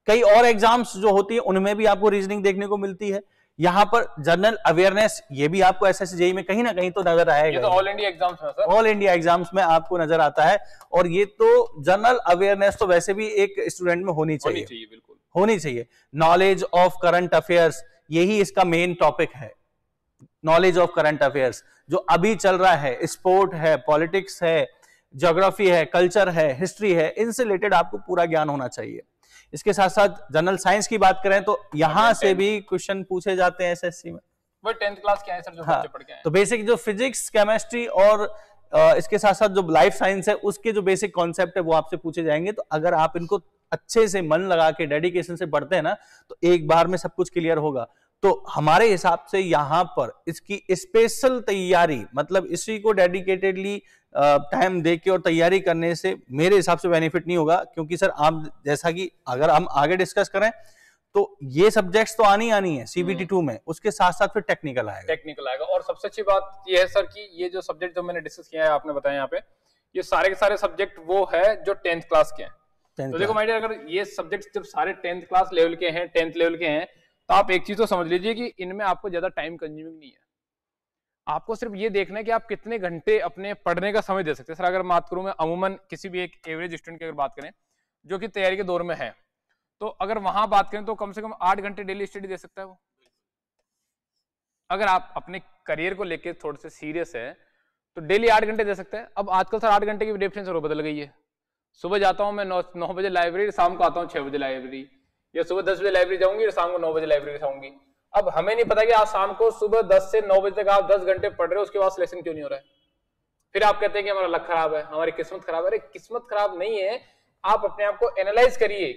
A: कई और एग्जाम्स जो होती है उनमें भी आपको रीजनिंग देखने को मिलती है यहाँ पर जनरल अवेयरनेस ये भी आपको एस एस में कहीं ना कहीं तो नजर आएगा ऑल इंडिया एग्जाम्स में ऑल इंडिया एग्जाम्स में आपको नजर आता है और ये तो जनरल अवेयरनेस तो वैसे भी एक स्टूडेंट में होनी चाहिए होनी चाहिए बिल्कुल होनी चाहिए नॉलेज ऑफ करंट अफेयर्स यही इसका मेन टॉपिक है नॉलेज ऑफ करंट अफेयर्स जो अभी चल रहा है स्पोर्ट है पॉलिटिक्स है ज्योग्राफी है कल्चर है हिस्ट्री है इनसे रिलेटेड आपको पूरा ज्ञान होना चाहिए इसके साथ साथ जनरल साइंस की बात करें तो यहाँ से भी क्वेश्चन पूछे जाते हैं एस में
B: वो टेंथ क्लास सर जो हाँ, पढ़
A: तो बेसिक जो फिजिक्स केमिस्ट्री और इसके साथ साथ जो लाइफ साइंस है उसके जो बेसिक कॉन्सेप्ट है वो आपसे पूछे जाएंगे तो अगर आप इनको अच्छे से मन लगा के डेडिकेशन से पढ़ते हैं ना तो एक बार में सब कुछ क्लियर होगा तो हमारे हिसाब से यहाँ पर इसकी स्पेशल तैयारी मतलब इसी को डेडिकेटेडली टाइम दे के और तैयारी करने से मेरे हिसाब से बेनिफिट नहीं होगा क्योंकि सर आप जैसा कि अगर हम आगे डिस्कस करें तो ये सब्जेक्ट्स तो आनी आनी है सीबीटी टू में उसके साथ साथ फिर टेक्निकल आएगा
B: टेक्निकल आएगा और सबसे अच्छी बात ये है सर कि ये जो सब्जेक्ट जो मैंने डिस्कस किया है आपने बताया यहाँ पे ये सारे के सारे सब्जेक्ट वो है जो टेंथ क्लास के
A: हैं तो देखो
B: माइडियर अगर ये सब्जेक्ट जब सारे टेंथ क्लास लेवल के हैं टेंथ लेवल के हैं तो आप एक चीज तो समझ लीजिए कि इनमें आपको ज्यादा टाइम कंज्यूमिंग नहीं है आपको सिर्फ ये देखना है कि आप कितने घंटे अपने पढ़ने का समय दे सकते हैं सर अगर बात करूँ मैं अमूमन किसी भी एक एवरेज स्टूडेंट की अगर बात करें जो कि तैयारी के दौर में है तो अगर वहां बात करें तो कम से कम आठ घंटे डेली स्टडी दे सकता है वो अगर आप अपने करियर को लेकर थोड़े से सीरियस है तो डेली आठ घंटे दे सकते हैं अब आजकल सर आठ घंटे की डिफरेंस और बदल गई है सुबह जाता हूँ मैं नौ नौ बजे लाइब्रेरी शाम को आता हूँ छह बजे लाइब्रेरी या सुबह दस बजे लाइब्रेरी जाऊंगी और शाम को नौ बजे लाइब्रेरी जाऊंगी अब हमें नहीं पता कि आज शाम को सुबह 10 से 9 बजे तक आप 10 घंटे पढ़ रहे हो उसके बाद सिलेक्शन क्यों नहीं हो रहा है फिर आप कहते हैं कि हमारा लक खराब है हमारी किस्मत खराब है अरे किस्मत खराब नहीं है आप अपने आप को एनालाइज करिए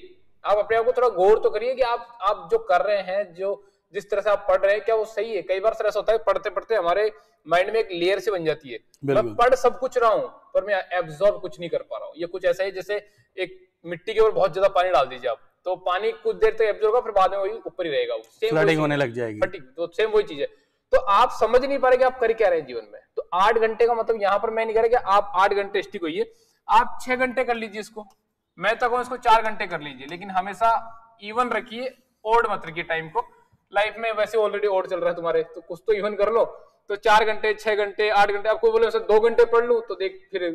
B: आप अपने आप को थोड़ा गौर तो करिए कि आप आप जो कर रहे हैं जो जिस तरह से आप पढ़ रहे हैं क्या वो सही है कई बार सर ऐसा होता है पढ़ते पढ़ते हमारे माइंड में एक लेयर से बन जाती है मैं पढ़ सब कुछ रहा हूँ पर मैं एब्जॉर्ब कुछ नहीं कर पा रहा हूँ ये कुछ ऐसा है जैसे एक मिट्टी के ऊपर बहुत ज्यादा पानी डाल दीजिए आप तो पानी कुछ देर तक एब्जॉर्व होगा फिर बाद में वही ऊपर ही रहेगा फ्लडिंग
A: होने लग जाएगी
B: तो सेम वही चीज है तो आप समझ नहीं पा रहे कि आप कर क्या रहे हैं जीवन में तो आठ घंटे का मतलब यहाँ पर मैं नहीं कह रहा कि आप आठ घंटे स्टिक होइए आप छह घंटे कर लीजिए इसको मैं तो कहूँ इसको चार घंटे कर लीजिए लेकिन हमेशा इवन रखिए ओड मत रखिए टाइम को लाइफ में वैसे ऑलरेडी ओड चल रहा है तुम्हारे तो कुछ तो इवन कर लो तो चार घंटे छह घंटे आठ घंटे आपको बोले दो घंटे पढ़ लू तो देख फिर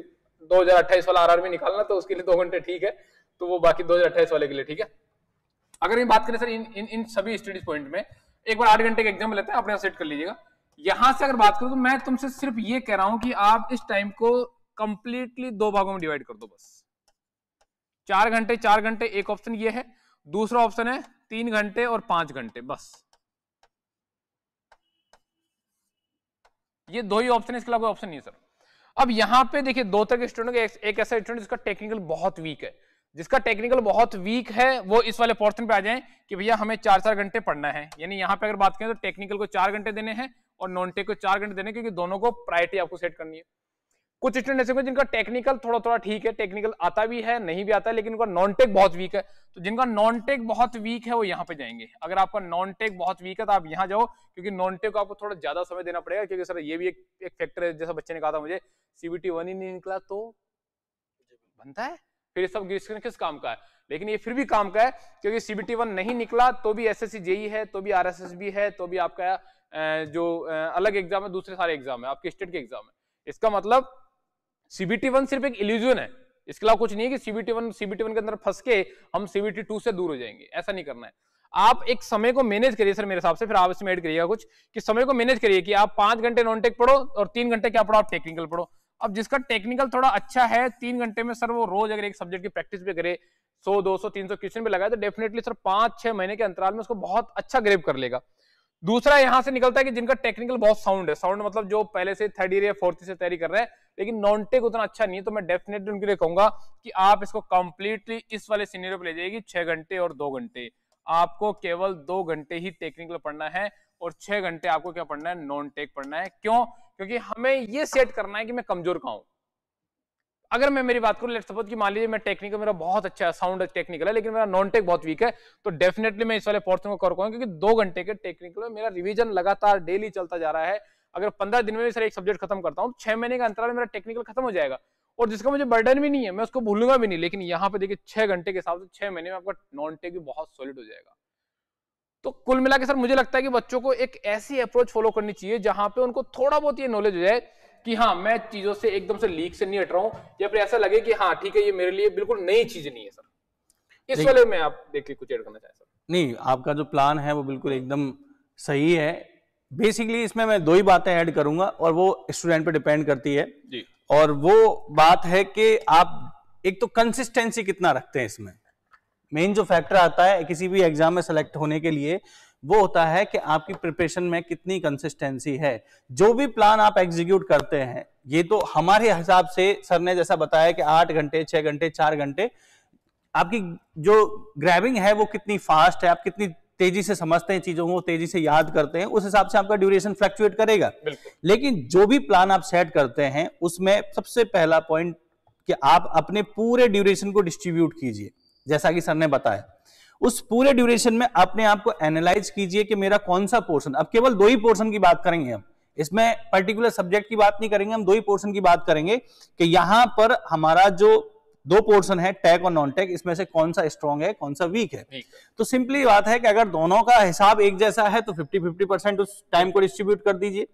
B: दो हजार अट्ठाईस वाला आर में निकालना तो उसके लिए दो घंटे ठीक है तो वो बाकी दो वाले के लिए ठीक है अगर हम बात करें सर इन इन, इन सभी स्टडीज पॉइंट में एक बार आठ घंटे का एग्जाम लेते हैं अपने सेट कर लीजिएगा यहां से अगर बात करूं तो मैं तुमसे सिर्फ ये कह रहा हूं कि आप इस टाइम को कंप्लीटली दो भागों में डिवाइड कर दो बस चार घंटे चार घंटे एक ऑप्शन ये है दूसरा ऑप्शन है तीन घंटे और पांच घंटे बस ये दो ही ऑप्शन है इसके अलावा कोई ऑप्शन नहीं है सर अब यहां पे देखिए दो तरह के स्टूडेंट एक ऐसा स्टूडेंट जिसका टेक्निकल बहुत वीक है जिसका टेक्निकल बहुत वीक है वो इस वाले पोर्शन पे आ जाए कि भैया हमें चार चार घंटे पढ़ना है यानी यहाँ पे अगर बात करें तो टेक्निकल को चार घंटे देने हैं और नॉन टेक को चार घंटे देने क्योंकि दोनों को प्रायोरिटी आपको सेट करनी है कुछ स्टूडेंट ऐसे जिनका टेक्निकल थोड़ा थोड़ा ठीक है टेक्निकल आता भी है नहीं भी आता है लेकिन उनका नॉन टेक बहुत वीक है तो जिनका नॉन टेक बहुत वीक है वो यहाँ पे जाएंगे अगर आपका नॉन टेक बहुत वीक है तो आप यहाँ जाओ क्योंकि नॉन टेक को आपको थोड़ा ज्यादा समय देना पड़ेगा क्योंकि सर ये भी एक, एक फैक्टर है जैसा बच्चे ने कहा था मुझे सीबीटी वन ही नहीं निकला तो बनता है फिर सब ग्रेजुएशन किस काम का है लेकिन ये फिर भी काम का है क्योंकि सीबीटी वन नहीं निकला तो भी एस एस e है तो भी आर है तो भी आपका जो अलग एग्जाम है दूसरे सारे एग्जाम है आपके स्टेट के एग्जाम है इसका मतलब सीबीटी वन सिर्फ एक इल्यूजन है इसके अलावा कुछ नहीं है कि सीबीटी वन सीबीटी वन के अंदर फंस के हम सीबीटी टू से दूर हो जाएंगे ऐसा नहीं करना है आप एक समय को मैनेज करिए सर मेरे हिसाब से फिर आप इसमें ऐड करिएगा कुछ कि समय को मैनेज करिए कि आप पांच घंटे नॉन टेक पढ़ो और तीन घंटे क्या पढ़ो आप टेक्निकल पढ़ो अब जिसका टेक्निकल थोड़ा अच्छा है तीन घंटे में सर वो रोज अगर एक सब्जेक्ट की प्रैक्टिस भी करे सौ दो सौ तीन सौ क्वेश्चन भी लगाए तो डेफिनेटली सर पांच छह महीने के अंतराल में उसको बहुत अच्छा ग्रेप कर लेगा दूसरा यहां से निकलता है कि जिनका टेक्निकल बहुत साउंड है साउंड मतलब जो पहले से थर्ड ईयर या फोर्थ से तैयारी कर रहे हैं लेकिन नॉन टेक उतना अच्छा नहीं है तो मैं डेफिनेटली उनके लिए कहूंगा कि आप इसको कंप्लीटली इस वाले सीनियर पर ले जाएगी छह घंटे और दो घंटे आपको केवल दो घंटे ही टेक्निकल पढ़ना है और छह घंटे आपको क्या पढ़ना है नॉन टेक पढ़ना है क्यों क्योंकि हमें ये सेट करना है कि मैं कमजोर कहाँ हूं अगर मैं मेरी बात करूं लेट सपोज कि मान लीजिए मैं टेक्निकल मेरा बहुत अच्छा है साउंड टेक्निकल है लेकिन मेरा नॉन टेक बहुत वीक है तो डेफिनेटली मैं इस वाले पोर्सन को कर पाऊंगा क्योंकि दो घंटे के टेक्निकल में मेरा रिविजन लगातार डेली चलता जा रहा है अगर पंद्रह दिन में सर एक सब्जेक्ट खत्म करता हूँ तो छह महीने के अंतराल मेरा टेक्निकल खत्म हो जाएगा और जिसका मुझे बर्डन भी नहीं है मैं उसको भूलूंगा भी नहीं लेकिन यहाँ पे देखिए छह घंटे के हिसाब से छह महीने में आपका नॉन टेक भी बहुत सॉलिड हो जाएगा तो कुल मिला के सर मुझे लगता है कि बच्चों को एक ऐसी अप्रोच फॉलो करनी चाहिए जहां पे उनको थोड़ा बहुत ये नॉलेज हो जाए कि हाँ मैं चीजों से एकदम से लीक से नहीं हट रहा हूँ या फिर ऐसा लगे कि हाँ ठीक है ये मेरे लिए बिल्कुल नई चीज नहीं है सर इस वाले में आप देखिए कुछ ऐड करना चाहें सर
A: नहीं आपका जो प्लान है वो बिल्कुल एकदम सही है बेसिकली इसमें मैं दो ही बातें ऐड करूंगा और वो स्टूडेंट पे डिपेंड करती है जी और वो बात है कि आप एक तो कंसिस्टेंसी कितना रखते हैं इसमें मेन जो फैक्टर आता है किसी भी एग्जाम में सेलेक्ट होने के लिए वो होता है कि आपकी प्रिपरेशन में कितनी कंसिस्टेंसी है जो भी प्लान आप एग्जीक्यूट करते हैं ये तो हमारे हिसाब से सर ने जैसा बताया कि आठ घंटे छह घंटे चार घंटे आपकी जो ग्रैबिंग है वो कितनी फास्ट है आप कितनी तेजी से समझते हैं चीजों को तेजी से याद करते हैं उस हिसाब से आपका ड्यूरेशन फ्लक्चुएट करेगा लेकिन जो भी प्लान आप सेट करते हैं उसमें सबसे पहला पॉइंट कि आप अपने पूरे ड्यूरेशन को डिस्ट्रीब्यूट कीजिए जैसा कि सर ने बताया उस पूरे ड्यूरेशन में अपने आप को एनालाइज कीजिए कि मेरा कौन सा पोर्शन अब केवल दो ही पोर्शन की बात करेंगे हम इसमें पर्टिकुलर सब्जेक्ट की बात नहीं करेंगे हम दो ही पोर्शन की बात करेंगे कि यहां पर हमारा जो दो पोर्शन है टैक और नॉन टैक इसमें से कौन सा स्ट्रॉन्ग है कौन सा वीक है तो सिंपली बात है कि अगर दोनों का हिसाब एक जैसा है तो 50 50 परसेंट उस टाइम को डिस्ट्रीब्यूट कर दीजिए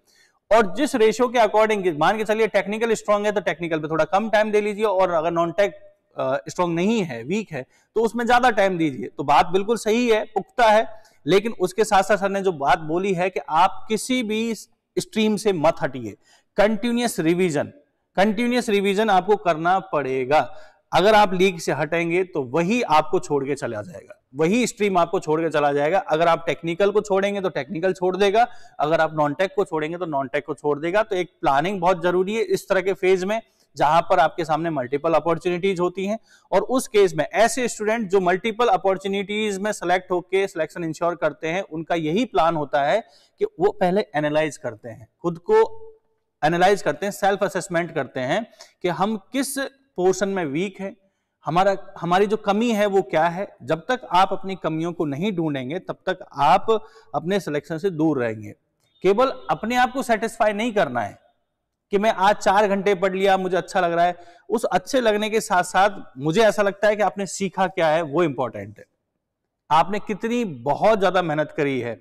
A: और जिस रेशियो के अकॉर्डिंग मान के चलिए टेक्निकल स्ट्रॉन्ग है तो टेक्निकल पे थोड़ा कम टाइम दे लीजिए और अगर नॉन टेक स्ट्रांग नहीं है वीक है तो उसमें ज्यादा टाइम दीजिए तो बात बिल्कुल सही है पुख्ता है लेकिन उसके साथ साथ सर ने जो बात बोली है कि आप किसी भी स्ट्रीम से मत हटिए कंटिन्यूस रिवीजन कंटिन्यूस रिवीजन आपको करना पड़ेगा अगर आप लीग से हटेंगे तो वही आपको छोड़ के चला जाएगा वही स्ट्रीम आपको छोड़ के चला जाएगा अगर आप टेक्निकल को छोड़ेंगे तो टेक्निकल छोड़ देगा अगर आप नॉन टेक को छोड़ेंगे तो नॉन टेक को छोड़ देगा तो एक प्लानिंग बहुत जरूरी है इस तरह के फेज में जहां पर आपके सामने मल्टीपल अपॉर्चुनिटीज होती हैं और उस केस में ऐसे स्टूडेंट जो मल्टीपल अपॉर्चुनिटीज में सेलेक्ट होकर सिलेक्शन इंश्योर करते हैं उनका यही प्लान होता है कि वो पहले एनालाइज करते हैं खुद को एनालाइज करते हैं सेल्फ असेसमेंट करते हैं कि हम किस पोर्शन में वीक हैं हमारा हमारी जो कमी है वो क्या है जब तक आप अपनी कमियों को नहीं ढूंढेंगे तब तक आप अपने सिलेक्शन से दूर रहेंगे केवल अपने आप को सेटिस्फाई नहीं करना है कि मैं आज चार घंटे पढ़ लिया मुझे अच्छा लग रहा है उस अच्छे लगने के साथ साथ मुझे ऐसा लगता है कि आपने सीखा क्या है वो इंपॉर्टेंट है आपने कितनी बहुत ज्यादा मेहनत करी है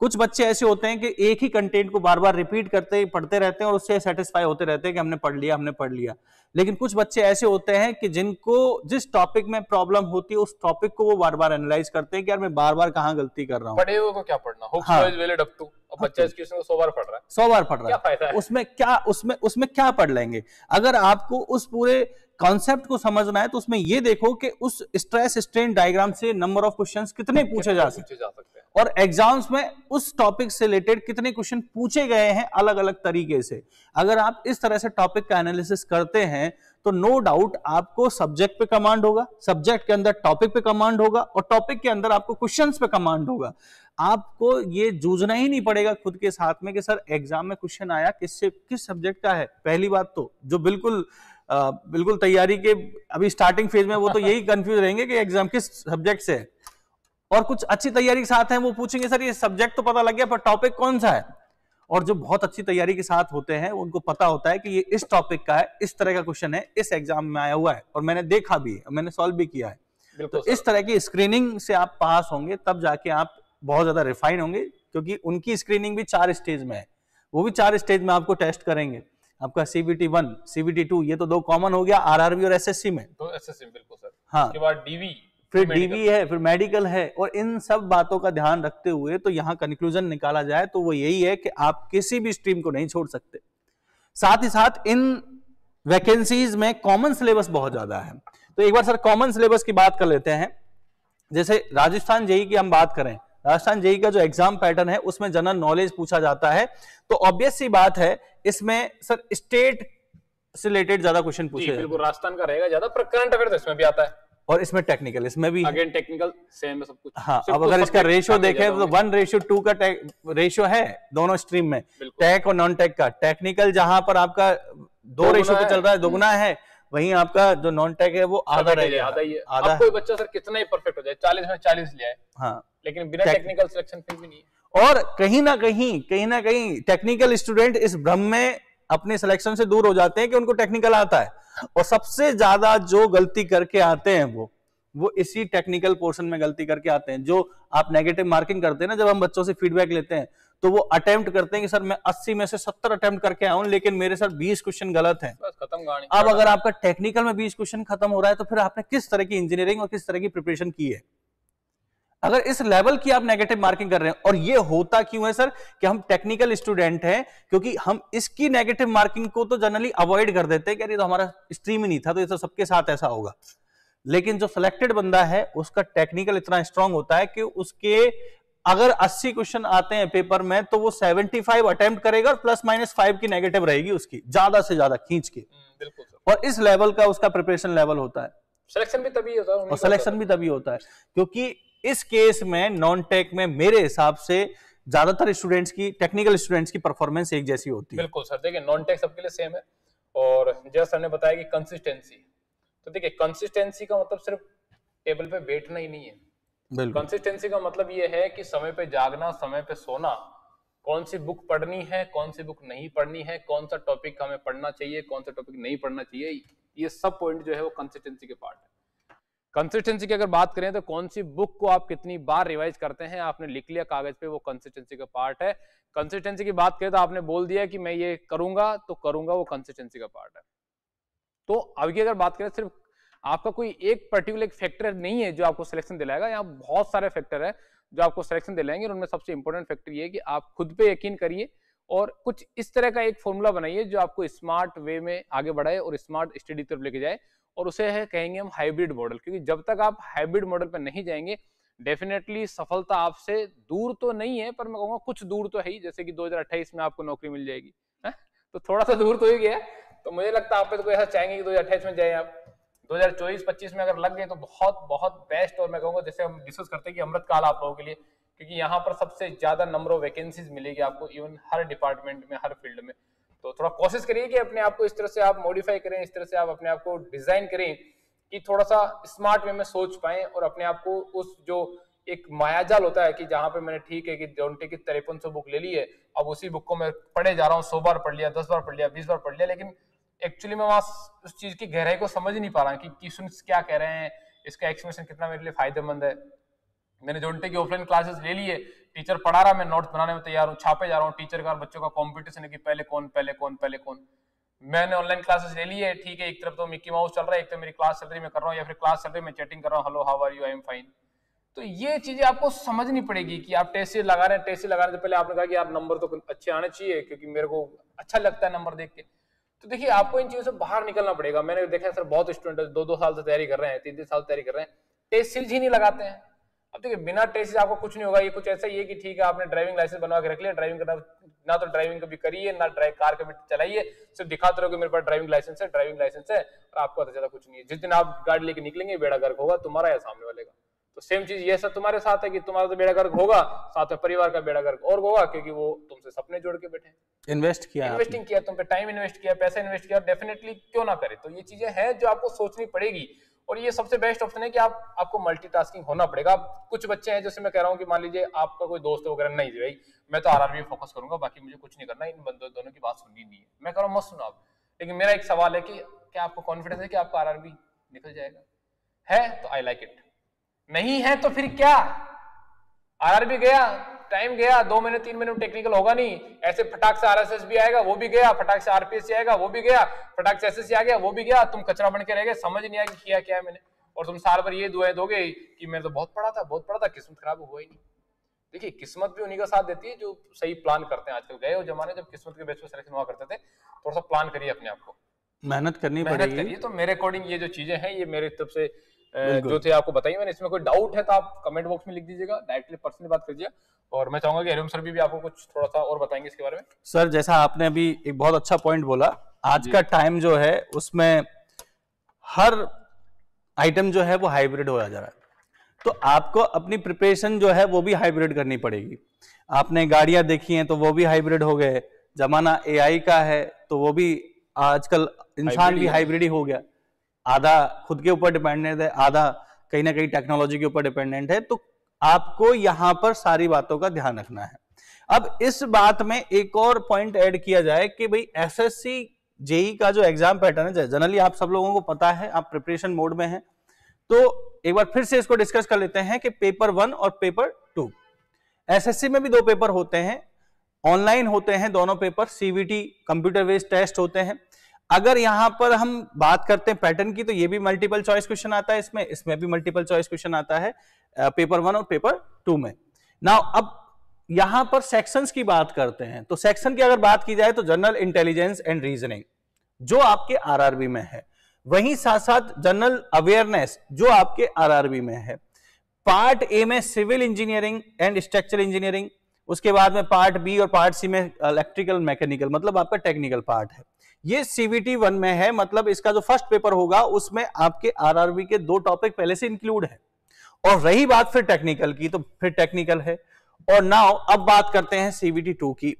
A: कुछ बच्चे ऐसे होते हैं कि एक ही कंटेंट को बार बार रिपीट करते पढ़ते रहते हैं और उससे सेटिस्फाई होते रहते हैं कि हमने पढ़ लिया हमने पढ़ लिया लेकिन कुछ बच्चे ऐसे होते हैं कि जिनको जिस टॉपिक में प्रॉब्लम होती है उस टॉपिक को वो बार बार एनालाइज करते हैं कि यार मैं बार बार कहाँ गलती कर रहा हूँ पढ़े हुए
B: को क्या पढ़ना हाँ। बच्चा इस क्वेश्चन को सौ बार पढ़ रहा है
A: सौ बार पढ़ रहा है उसमें क्या उसमें उसमें क्या पढ़ लेंगे अगर आपको उस पूरे कॉन्सेप्ट को समझना है तो उसमें ये देखो कि उस स्ट्रेस स्ट्रेन डायग्राम से नंबर ऑफ क्वेश्चंस कितने पूछे जा सकते हैं और एग्जाम्स में उस टॉपिक से रिलेटेड कितने क्वेश्चन पूछे गए हैं अलग अलग तरीके से अगर आप इस तरह से टॉपिक का एनालिसिस करते हैं तो नो no डाउट आपको सब्जेक्ट पे कमांड होगा सब्जेक्ट के अंदर टॉपिक पे कमांड होगा और टॉपिक के अंदर आपको क्वेश्चंस पे कमांड होगा आपको ये जूझना ही नहीं पड़ेगा खुद के साथ में कि सर एग्जाम में क्वेश्चन आया किससे किस सब्जेक्ट का है पहली बात तो जो बिल्कुल आ, बिल्कुल तैयारी के अभी स्टार्टिंग फेज में वो तो यही कंफ्यूज रहेंगे कि एग्जाम किस सब्जेक्ट से है और कुछ अच्छी तैयारी के साथ हैं वो पूछेंगे सर ये सब्जेक्ट तो पता लग गया पर टॉपिक कौन सा है और जो बहुत अच्छी तैयारी के साथ होते हैं उनको पता होता है कि ये इस टॉपिक का है इस तरह का क्वेश्चन है इस एग्जाम में आया हुआ है और मैंने देखा भी है मैंने सॉल्व भी किया है तो इस तरह की स्क्रीनिंग से आप पास होंगे तब जाके आप बहुत ज्यादा रिफाइन होंगे क्योंकि उनकी स्क्रीनिंग भी चार स्टेज में है वो भी चार स्टेज में आपको टेस्ट करेंगे आपका सीबीटी वन सीबीटी टू ये तो दो कॉमन हो गया आरआरबी और एसएससी में
B: तो एसएससी बिल्कुल सर हाँ उसके बाद डीवी फिर डीबी
A: है फिर मेडिकल है और इन सब बातों का ध्यान रखते हुए तो यहाँ कंक्लूजन निकाला जाए तो वो यही है कि आप किसी भी स्ट्रीम को नहीं छोड़ सकते साथ ही साथ इन वैकेंसीज में कॉमन सिलेबस बहुत ज्यादा है तो एक बार सर कॉमन सिलेबस की बात कर लेते हैं जैसे राजस्थान जेई की हम बात करें राजस्थान जेई का जो एग्जाम पैटर्न है उसमें जनरल नॉलेज पूछा जाता है तो ऑब्वियस सी बात है इसमें सर स्टेट से रिलेटेड ज्यादा क्वेश्चन पूछे बिल्कुल
B: राजस्थान का रहेगा ज्यादा पर करंट अफेयर इसमें भी आता है
A: और इसमें टेक्निकल इसमें भी अगेन
B: टेक्निकल सेम है सब कुछ
A: हाँ अब अगर इसका रेशियो देखें तो वन रेशियो टू का रेशियो है दोनों स्ट्रीम में टेक और नॉन टेक का टेक्निकल जहां पर आपका
B: दो रेशियो पे चल रहा है दोगुना है
A: वहीं आपका जो नॉन टेक है वो आधा रह गया आधा ही आधा कोई
B: बच्चा सर कितना ही परफेक्ट हो जाए चालीस में चालीस ले आए
A: हाँ लेकिन बिना टेक्निकल
B: सिलेक्शन फिर भी नहीं
A: और कहीं ना कहीं कहीं ना कहीं टेक्निकल स्टूडेंट इस भ्रम में अपने सिलेक्शन से दूर हो जाते हैं कि उनको टेक्निकल आता है और सबसे ज्यादा जो गलती करके आते हैं वो वो इसी टेक्निकल पोर्शन में गलती करके आते हैं जो आप नेगेटिव मार्किंग करते हैं ना जब हम बच्चों से फीडबैक लेते हैं तो वो अटेम्प्ट करते हैं कि सर मैं 80 में से 70 अटेम्प्ट करके आया हूं लेकिन मेरे सर 20 क्वेश्चन गलत हैं
B: अब अगर
A: आपका टेक्निकल में 20 क्वेश्चन खत्म हो रहा है तो फिर आपने किस तरह की इंजीनियरिंग और किस तरह की प्रिपरेशन की है अगर इस लेवल की आप नेगेटिव मार्किंग कर रहे हैं और ये होता क्यों है सर कि हम टेक्निकल स्टूडेंट हैं क्योंकि हम इसकी नेगेटिव मार्किंग को तो जनरली अवॉइड कर देते हैं कि अरे तो हमारा स्ट्रीम ही नहीं था तो ये तो सबके साथ ऐसा होगा लेकिन जो सिलेक्टेड बंदा है उसका टेक्निकल इतना स्ट्रांग होता है कि उसके अगर 80 क्वेश्चन आते हैं पेपर में तो वो 75 अटेम्प्ट करेगा और प्लस माइनस फाइव की नेगेटिव रहेगी उसकी ज्यादा से ज्यादा खींच के हम्म, बिल्कुल और इस लेवल का उसका प्रिपरेशन लेवल होता है
B: सिलेक्शन भी तभी होता है और सिलेक्शन
A: भी तभी होता है क्योंकि इस केस में नॉन टेक में मेरे हिसाब से ज्यादातर स्टूडेंट्स की टेक्निकल स्टूडेंट्स की परफॉर्मेंस एक जैसी होती है
B: बिल्कुल सर देखिए नॉन टेक सबके लिए सेम है और जैसा सर ने बताया कि कंसिस्टेंसी तो देखिए कंसिस्टेंसी का मतलब सिर्फ टेबल पे बैठना ही नहीं है कंसिस्टेंसी का मतलब ये है कि समय पे जागना समय पे सोना कौन सी बुक पढ़नी है कौन सी बुक नहीं पढ़नी है कौन सा टॉपिक हमें पढ़ना चाहिए कौन सा टॉपिक नहीं पढ़ना चाहिए ये सब पॉइंट जो है वो कंसिस्टेंसी के पार्ट है कंसिस्टेंसी की अगर बात करें तो कौन सी बुक को आप कितनी बार रिवाइज करते हैं आपने लिख लिया कागज पे वो कंसिस्टेंसी का पार्ट है कंसिस्टेंसी की बात करें तो आपने बोल दिया कि मैं ये करूंगा तो करूंगा वो कंसिस्टेंसी का पार्ट है तो अभी अगर बात करें सिर्फ आपका कोई एक पर्टिकुलर एक फैक्टर नहीं है जो आपको सिलेक्शन दिलाएगा यहाँ बहुत सारे फैक्टर है जो आपको सिलेक्शन दिलाएंगे और उनमें सबसे इंपॉर्टेंट फैक्टर ये है कि आप खुद पे यकीन करिए और कुछ इस तरह का एक फॉर्मूला बनाइए जो आपको स्मार्ट वे में आगे बढ़ाए और स्मार्ट स्टडी तरफ लेके जाए और उसे है कहेंगे हम हाइब्रिड मॉडल क्योंकि जब तक आप हाइब्रिड मॉडल पर नहीं जाएंगे डेफिनेटली सफलता आपसे दूर तो नहीं है पर मैं कहूँगा कुछ दूर तो है ही जैसे कि 2028 में आपको नौकरी मिल जाएगी है? तो थोड़ा सा दूर तो ही गया तो मुझे लगता है आप तो कोई ऐसा चाहेंगे कि 2028 में जाए आप 2024-25 में अगर लग गए तो बहुत बहुत बेस्ट और मैं कहूँगा जैसे हम डिस्कस करते हैं कि अमृत काल आप लोगों के लिए क्योंकि यहाँ पर सबसे ज्यादा नंबर ऑफ वैकेंसीज मिलेगी आपको इवन हर डिपार्टमेंट में हर फील्ड में तो थोड़ा कोशिश करिए कि अपने आप को इस तरह से आप मॉडिफाई करें इस तरह से आप अपने आप को डिजाइन करें कि थोड़ा सा स्मार्ट वे में सोच पाए और अपने आप को उस जो एक मायाजाल होता है कि जहां पे मैंने ठीक है कि जोटे की तिरपन सौ बुक ले ली है अब उसी बुक को मैं पढ़े जा रहा हूँ सौ बार पढ़ लिया दस बार पढ़ लिया बीस बार पढ़ लिया लेकिन एक्चुअली मैं वहां उस चीज की गहराई को समझ नहीं पा रहा कि क्वेश्चन क्या कह रहे हैं इसका एक्सप्लेनेशन कितना मेरे लिए फायदेमंद है मैंने जोनटे की ऑफलाइन क्लासेस ले ली है टीचर पढ़ा रहा मैं नोट्स बनाने में तैयार हूँ छापे जा रहा हूँ टीचर का बच्चों का कॉम्पिटिशन है कि पहले कौन पहले कौन पहले कौन मैंने ऑनलाइन क्लासेस ले ली है ठीक है एक तरफ तो मिक्की माउस चल रहा है एक तो मेरी क्लास चल रही मैं कर रहा हूँ या फिर क्लास चल रही मैं चैटिंग कर रहा हूँ hello how are you I am fine तो ये चीजें आपको समझनी पड़ेगी कि आप टेस्ट लगा रहे हैं टेस्ट लगाने से तो पहले आपने कहा कि यार नंबर तो अच्छे आने चाहिए क्योंकि मेरे को अच्छा लगता है नंबर देख के तो देखिए आपको इन चीजों से बाहर निकलना पड़ेगा मैंने देखा सर बहुत स्टूडेंट दो दो साल से तैयारी कर रहे हैं तीन तीन साल तैयारी कर रहे हैं टेस्ट सीरीज ही नहीं लगाते हैं अब देखिए बिना टेस्ट आपको कुछ नहीं होगा ये कुछ ऐसा ही है कि ठीक है आपने ड्राइविंग लाइसेंस बनवा के रख लिया ड्राइविंग का ना तो ड्राइविंग कभी करिए ना ड्राइव कार कभी चलाइए सिर्फ दिखाते रहोगे मेरे पास ड्राइविंग लाइसेंस है ड्राइविंग लाइसेंस है और आपको पता चला कुछ नहीं है जिस दिन आप गाड़ी लेके निकलेंगे बेड़ा गर्क होगा तुम्हारा या सामने वाले का तो सेम चीज ये सब तुम्हारे साथ है कि तुम्हारा तो बेड़ा गर्क होगा साथ में परिवार का बेड़ा गर्क और होगा क्योंकि वो तुमसे सपने जोड़ के बैठे
A: इन्वेस्ट किया इन्वेस्टिंग
B: किया तुम पे टाइम इन्वेस्ट किया पैसा इन्वेस्ट किया डेफिनेटली क्यों ना करे तो ये चीजें हैं जो आपको सोचनी पड़ेगी और ये सबसे बेस्ट ऑप्शन है कि आप आपको मल्टीटास्किंग होना पड़ेगा कुछ बच्चे हैं जैसे मैं कह रहा हूँ कि मान लीजिए आपका कोई दोस्त वगैरह नहीं भाई मैं तो आर फोकस करूंगा बाकी मुझे कुछ नहीं करना इन बंदो दोनों की बात सुननी नहीं है मैं कह रहा हूँ मत सुनो आप लेकिन मेरा एक सवाल है कि क्या आपको कॉन्फिडेंस है कि आपका आर निकल जाएगा है तो आई लाइक इट नहीं है तो फिर क्या आर गया टाइम गया दो महीने तीन महीने टेक्निकल होगा नहीं ऐसे फटाक से आरएसएस भी आएगा वो भी गया फटाक से आरपीएस आएगा वो भी गया फटाक से एसएससी आ गया वो भी गया तुम कचरा बन के रह गए समझ नहीं आया कि किया क्या है मैंने और तुम साल भर ये दुआएं दोगे कि मैं तो बहुत पढ़ा था बहुत पढ़ा था किस्मत खराब हुआ ही नहीं देखिए किस्मत भी उन्हीं का साथ देती है जो सही प्लान करते हैं आजकल गए जमाने जब किस्मत के बेच पर सिलेक्शन हुआ करते थे थोड़ा सा प्लान करिए अपने आप को
A: मेहनत करनी पड़ेगी तो
B: मेरे अकॉर्डिंग ये जो चीजें हैं ये मेरे तरफ से जो थे आपको बताइए मैंने इसमें कोई डाउट है तो आप कमेंट बॉक्स में लिख दीजिएगा डायरेक्टली पर्सनली बात करिए और मैं चाहूंगा कि सर भी, भी आपको कुछ थोड़ा सा और बताएंगे इसके बारे में
A: सर जैसा आपने अभी एक बहुत अच्छा पॉइंट बोला आज का टाइम जो है उसमें हर आइटम जो है वो हाइब्रिड हो जा रहा है तो आपको अपनी प्रिपरेशन जो है वो भी हाइब्रिड करनी पड़ेगी आपने गाड़ियां देखी हैं तो वो भी हाइब्रिड हो गए जमाना एआई का है तो वो भी आजकल इंसान भी हाइब्रिड ही हो गया आधा खुद के ऊपर डिपेंडेंट है आधा कहीं ना कहीं टेक्नोलॉजी के ऊपर डिपेंडेंट है तो आपको यहां पर सारी बातों का ध्यान रखना है अब इस बात में एक और पॉइंट ऐड किया जाए कि भाई एसएससी जेई e का जो एग्जाम पैटर्न है जनरली आप सब लोगों को पता है आप प्रिपरेशन मोड में हैं तो एक बार फिर से इसको डिस्कस कर लेते हैं कि पेपर वन और पेपर टू एसएससी में भी दो पेपर होते हैं ऑनलाइन होते हैं दोनों paper CBT computer based test होते हैं अगर यहां पर हम बात करते हैं पैटर्न की तो ये भी मल्टीपल चॉइस क्वेश्चन आता है इसमें इसमें भी मल्टीपल चॉइस क्वेश्चन आता है पेपर वन और पेपर टू में नाउ अब यहां पर सेक्शंस की बात करते हैं तो सेक्शन की अगर बात की जाए तो जनरल इंटेलिजेंस एंड रीजनिंग जो आपके आरआरबी में है वहीं साथ साथ जनरल अवेयरनेस जो आपके आरआरबी में है पार्ट ए में civil engineering and structure engineering उसके बाद में पार्ट बी और पार्ट सी में इलेक्ट्रिकल मैकेनिकल मतलब आपका टेक्निकल पार्ट है ये सीवीटी वन में है मतलब इसका जो फर्स्ट पेपर होगा उसमें आपके आरआरबी के दो टॉपिक पहले से इंक्लूड है और रही बात फिर टेक्निकल की तो फिर टेक्निकल है और नाउ अब बात करते हैं सीवीटी टू की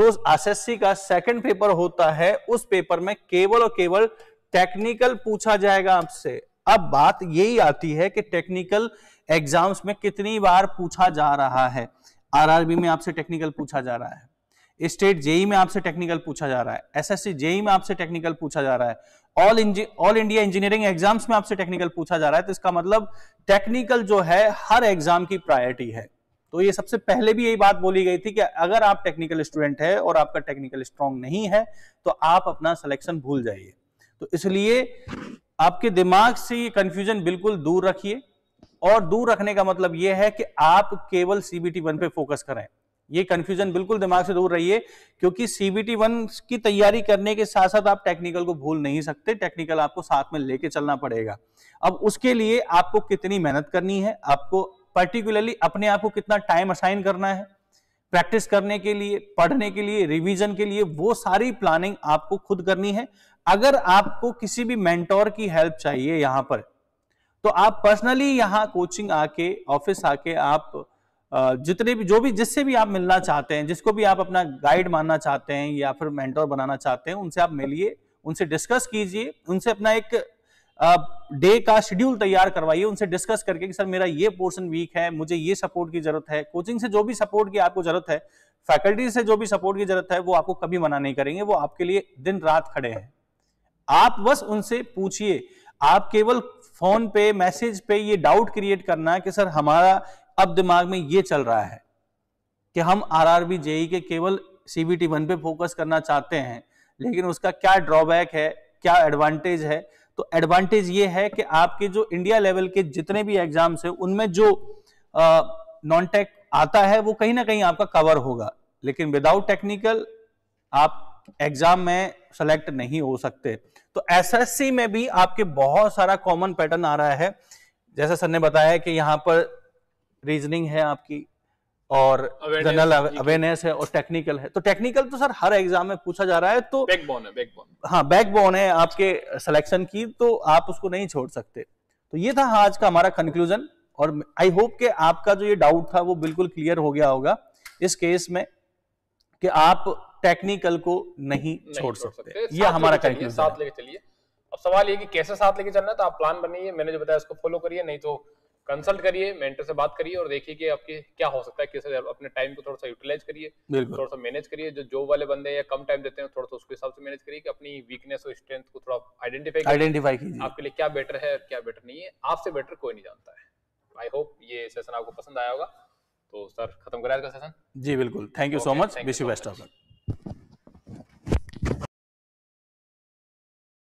A: जो एसएससी का सेकंड पेपर होता है उस पेपर में केवल और केवल टेक्निकल पूछा जाएगा आपसे अब बात यही आती है कि टेक्निकल एग्जाम्स में कितनी बार पूछा जा रहा है आरआरबी में आपसे टेक्निकल पूछा जा रहा है स्टेट जेई में आपसे टेक्निकल पूछा जा रहा है एस सी जेई में आपसे टेक्निकल पूछा जा रहा है all all India engineering exams में आपसे टेक्निकल पूछा जा रहा है तो इसका मतलब टेक्निकल जो है हर एग्जाम की प्रायोरिटी है तो ये सबसे पहले भी यही बात बोली गई थी कि अगर आप टेक्निकल स्टूडेंट है और आपका टेक्निकल स्ट्रांग नहीं है तो आप अपना सिलेक्शन भूल जाइए तो इसलिए आपके दिमाग से ये कंफ्यूजन बिल्कुल दूर रखिए और दूर रखने का मतलब यह है कि आप केवल सीबीटी वन पे फोकस करें ये कंफ्यूजन बिल्कुल दिमाग से दूर रहिए क्योंकि सीबीटी वन की तैयारी करने के साथ साथ आप टेक्निकल को भूल नहीं सकते टेक्निकल आपको साथ में लेके चलना पड़ेगा अब उसके लिए आपको कितनी मेहनत करनी है आपको पर्टिकुलरली अपने आप को कितना टाइम असाइन करना है प्रैक्टिस करने के लिए पढ़ने के लिए रिवीजन के लिए वो सारी प्लानिंग आपको खुद करनी है अगर आपको किसी भी मेंटोर की हेल्प चाहिए यहां पर तो आप पर्सनली यहां कोचिंग आके ऑफिस आके आप जितने भी जो भी जिससे भी आप मिलना चाहते हैं जिसको भी आप अपना गाइड मानना चाहते हैं या फिर मेंटोर बनाना चाहते हैं उनसे आप मिलिए उनसे डिस्कस कीजिए उनसे अपना एक डे का शेड्यूल तैयार करवाइए उनसे डिस्कस करके कि सर मेरा ये पोर्शन वीक है मुझे ये सपोर्ट की जरूरत है कोचिंग से जो भी सपोर्ट की आपको जरूरत है फैकल्टी से जो भी सपोर्ट की जरूरत है वो आपको कभी मना नहीं करेंगे वो आपके लिए दिन रात खड़े हैं आप बस उनसे पूछिए आप केवल फोन पे मैसेज पे ये डाउट क्रिएट करना कि सर हमारा अब दिमाग में ये चल रहा है कि हम आर आर बी जेई के केवल सीबीटी वन पे फोकस करना चाहते हैं लेकिन उसका क्या ड्रॉबैक है क्या एडवांटेज है तो एडवांटेज ये है कि आपके जो इंडिया लेवल के जितने भी एग्जाम्स हैं उनमें जो नॉन टेक आता है वो कहीं ना कहीं आपका कवर होगा लेकिन विदाउट टेक्निकल आप एग्जाम में सेलेक्ट नहीं हो सकते तो एसएससी में भी आपके बहुत सारा कॉमन पैटर्न आ रहा है जैसा सर ने बताया कि यहाँ पर रीजनिंग है आपकी और जनरल अवेयरनेस है और टेक्निकल है तो टेक्निकल तो सर हर एग्जाम में पूछा जा रहा है तो बैकबोन है बैकबोन हाँ बैकबोन है आपके सिलेक्शन की तो आप उसको नहीं छोड़ सकते तो ये था आज का हमारा कंक्लूजन और आई होप के आपका जो ये डाउट था वो बिल्कुल क्लियर हो गया होगा इस केस में कि आप टेक्निकल को नहीं, नहीं छोड़ सकते, सकते। ये हमारा कंक्लूजन साथ
B: लेके चलिए अब सवाल ये कि कैसे साथ लेके चलना है तो आप प्लान बनाइए मैंने जो बताया उसको फॉलो करिए नहीं तो कंसल्ट करिए मेंटर से बात करिए और देखिए कि आपके क्या हो सकता है किस अपने टाइम को थोड़ा सा यूटिलाइज करिए थोड़ा सा मैनेज करिए जो जॉब वाले बंदे या कम टाइम देते हैं थोड़ा सा उसके हिसाब से मैनेज करिए कि अपनी वीकनेस और स्ट्रेंथ को थोड़ा आइडेंटिफाई आइडेंटिफाई कीजिए आपके लिए क्या बेटर है और क्या बेटर नहीं है आपसे बेटर कोई नहीं जानता है आई होप ये सेशन आपको पसंद आया होगा तो सर खत्म कराया सेशन
A: जी बिल्कुल thank you so much wish you best of luck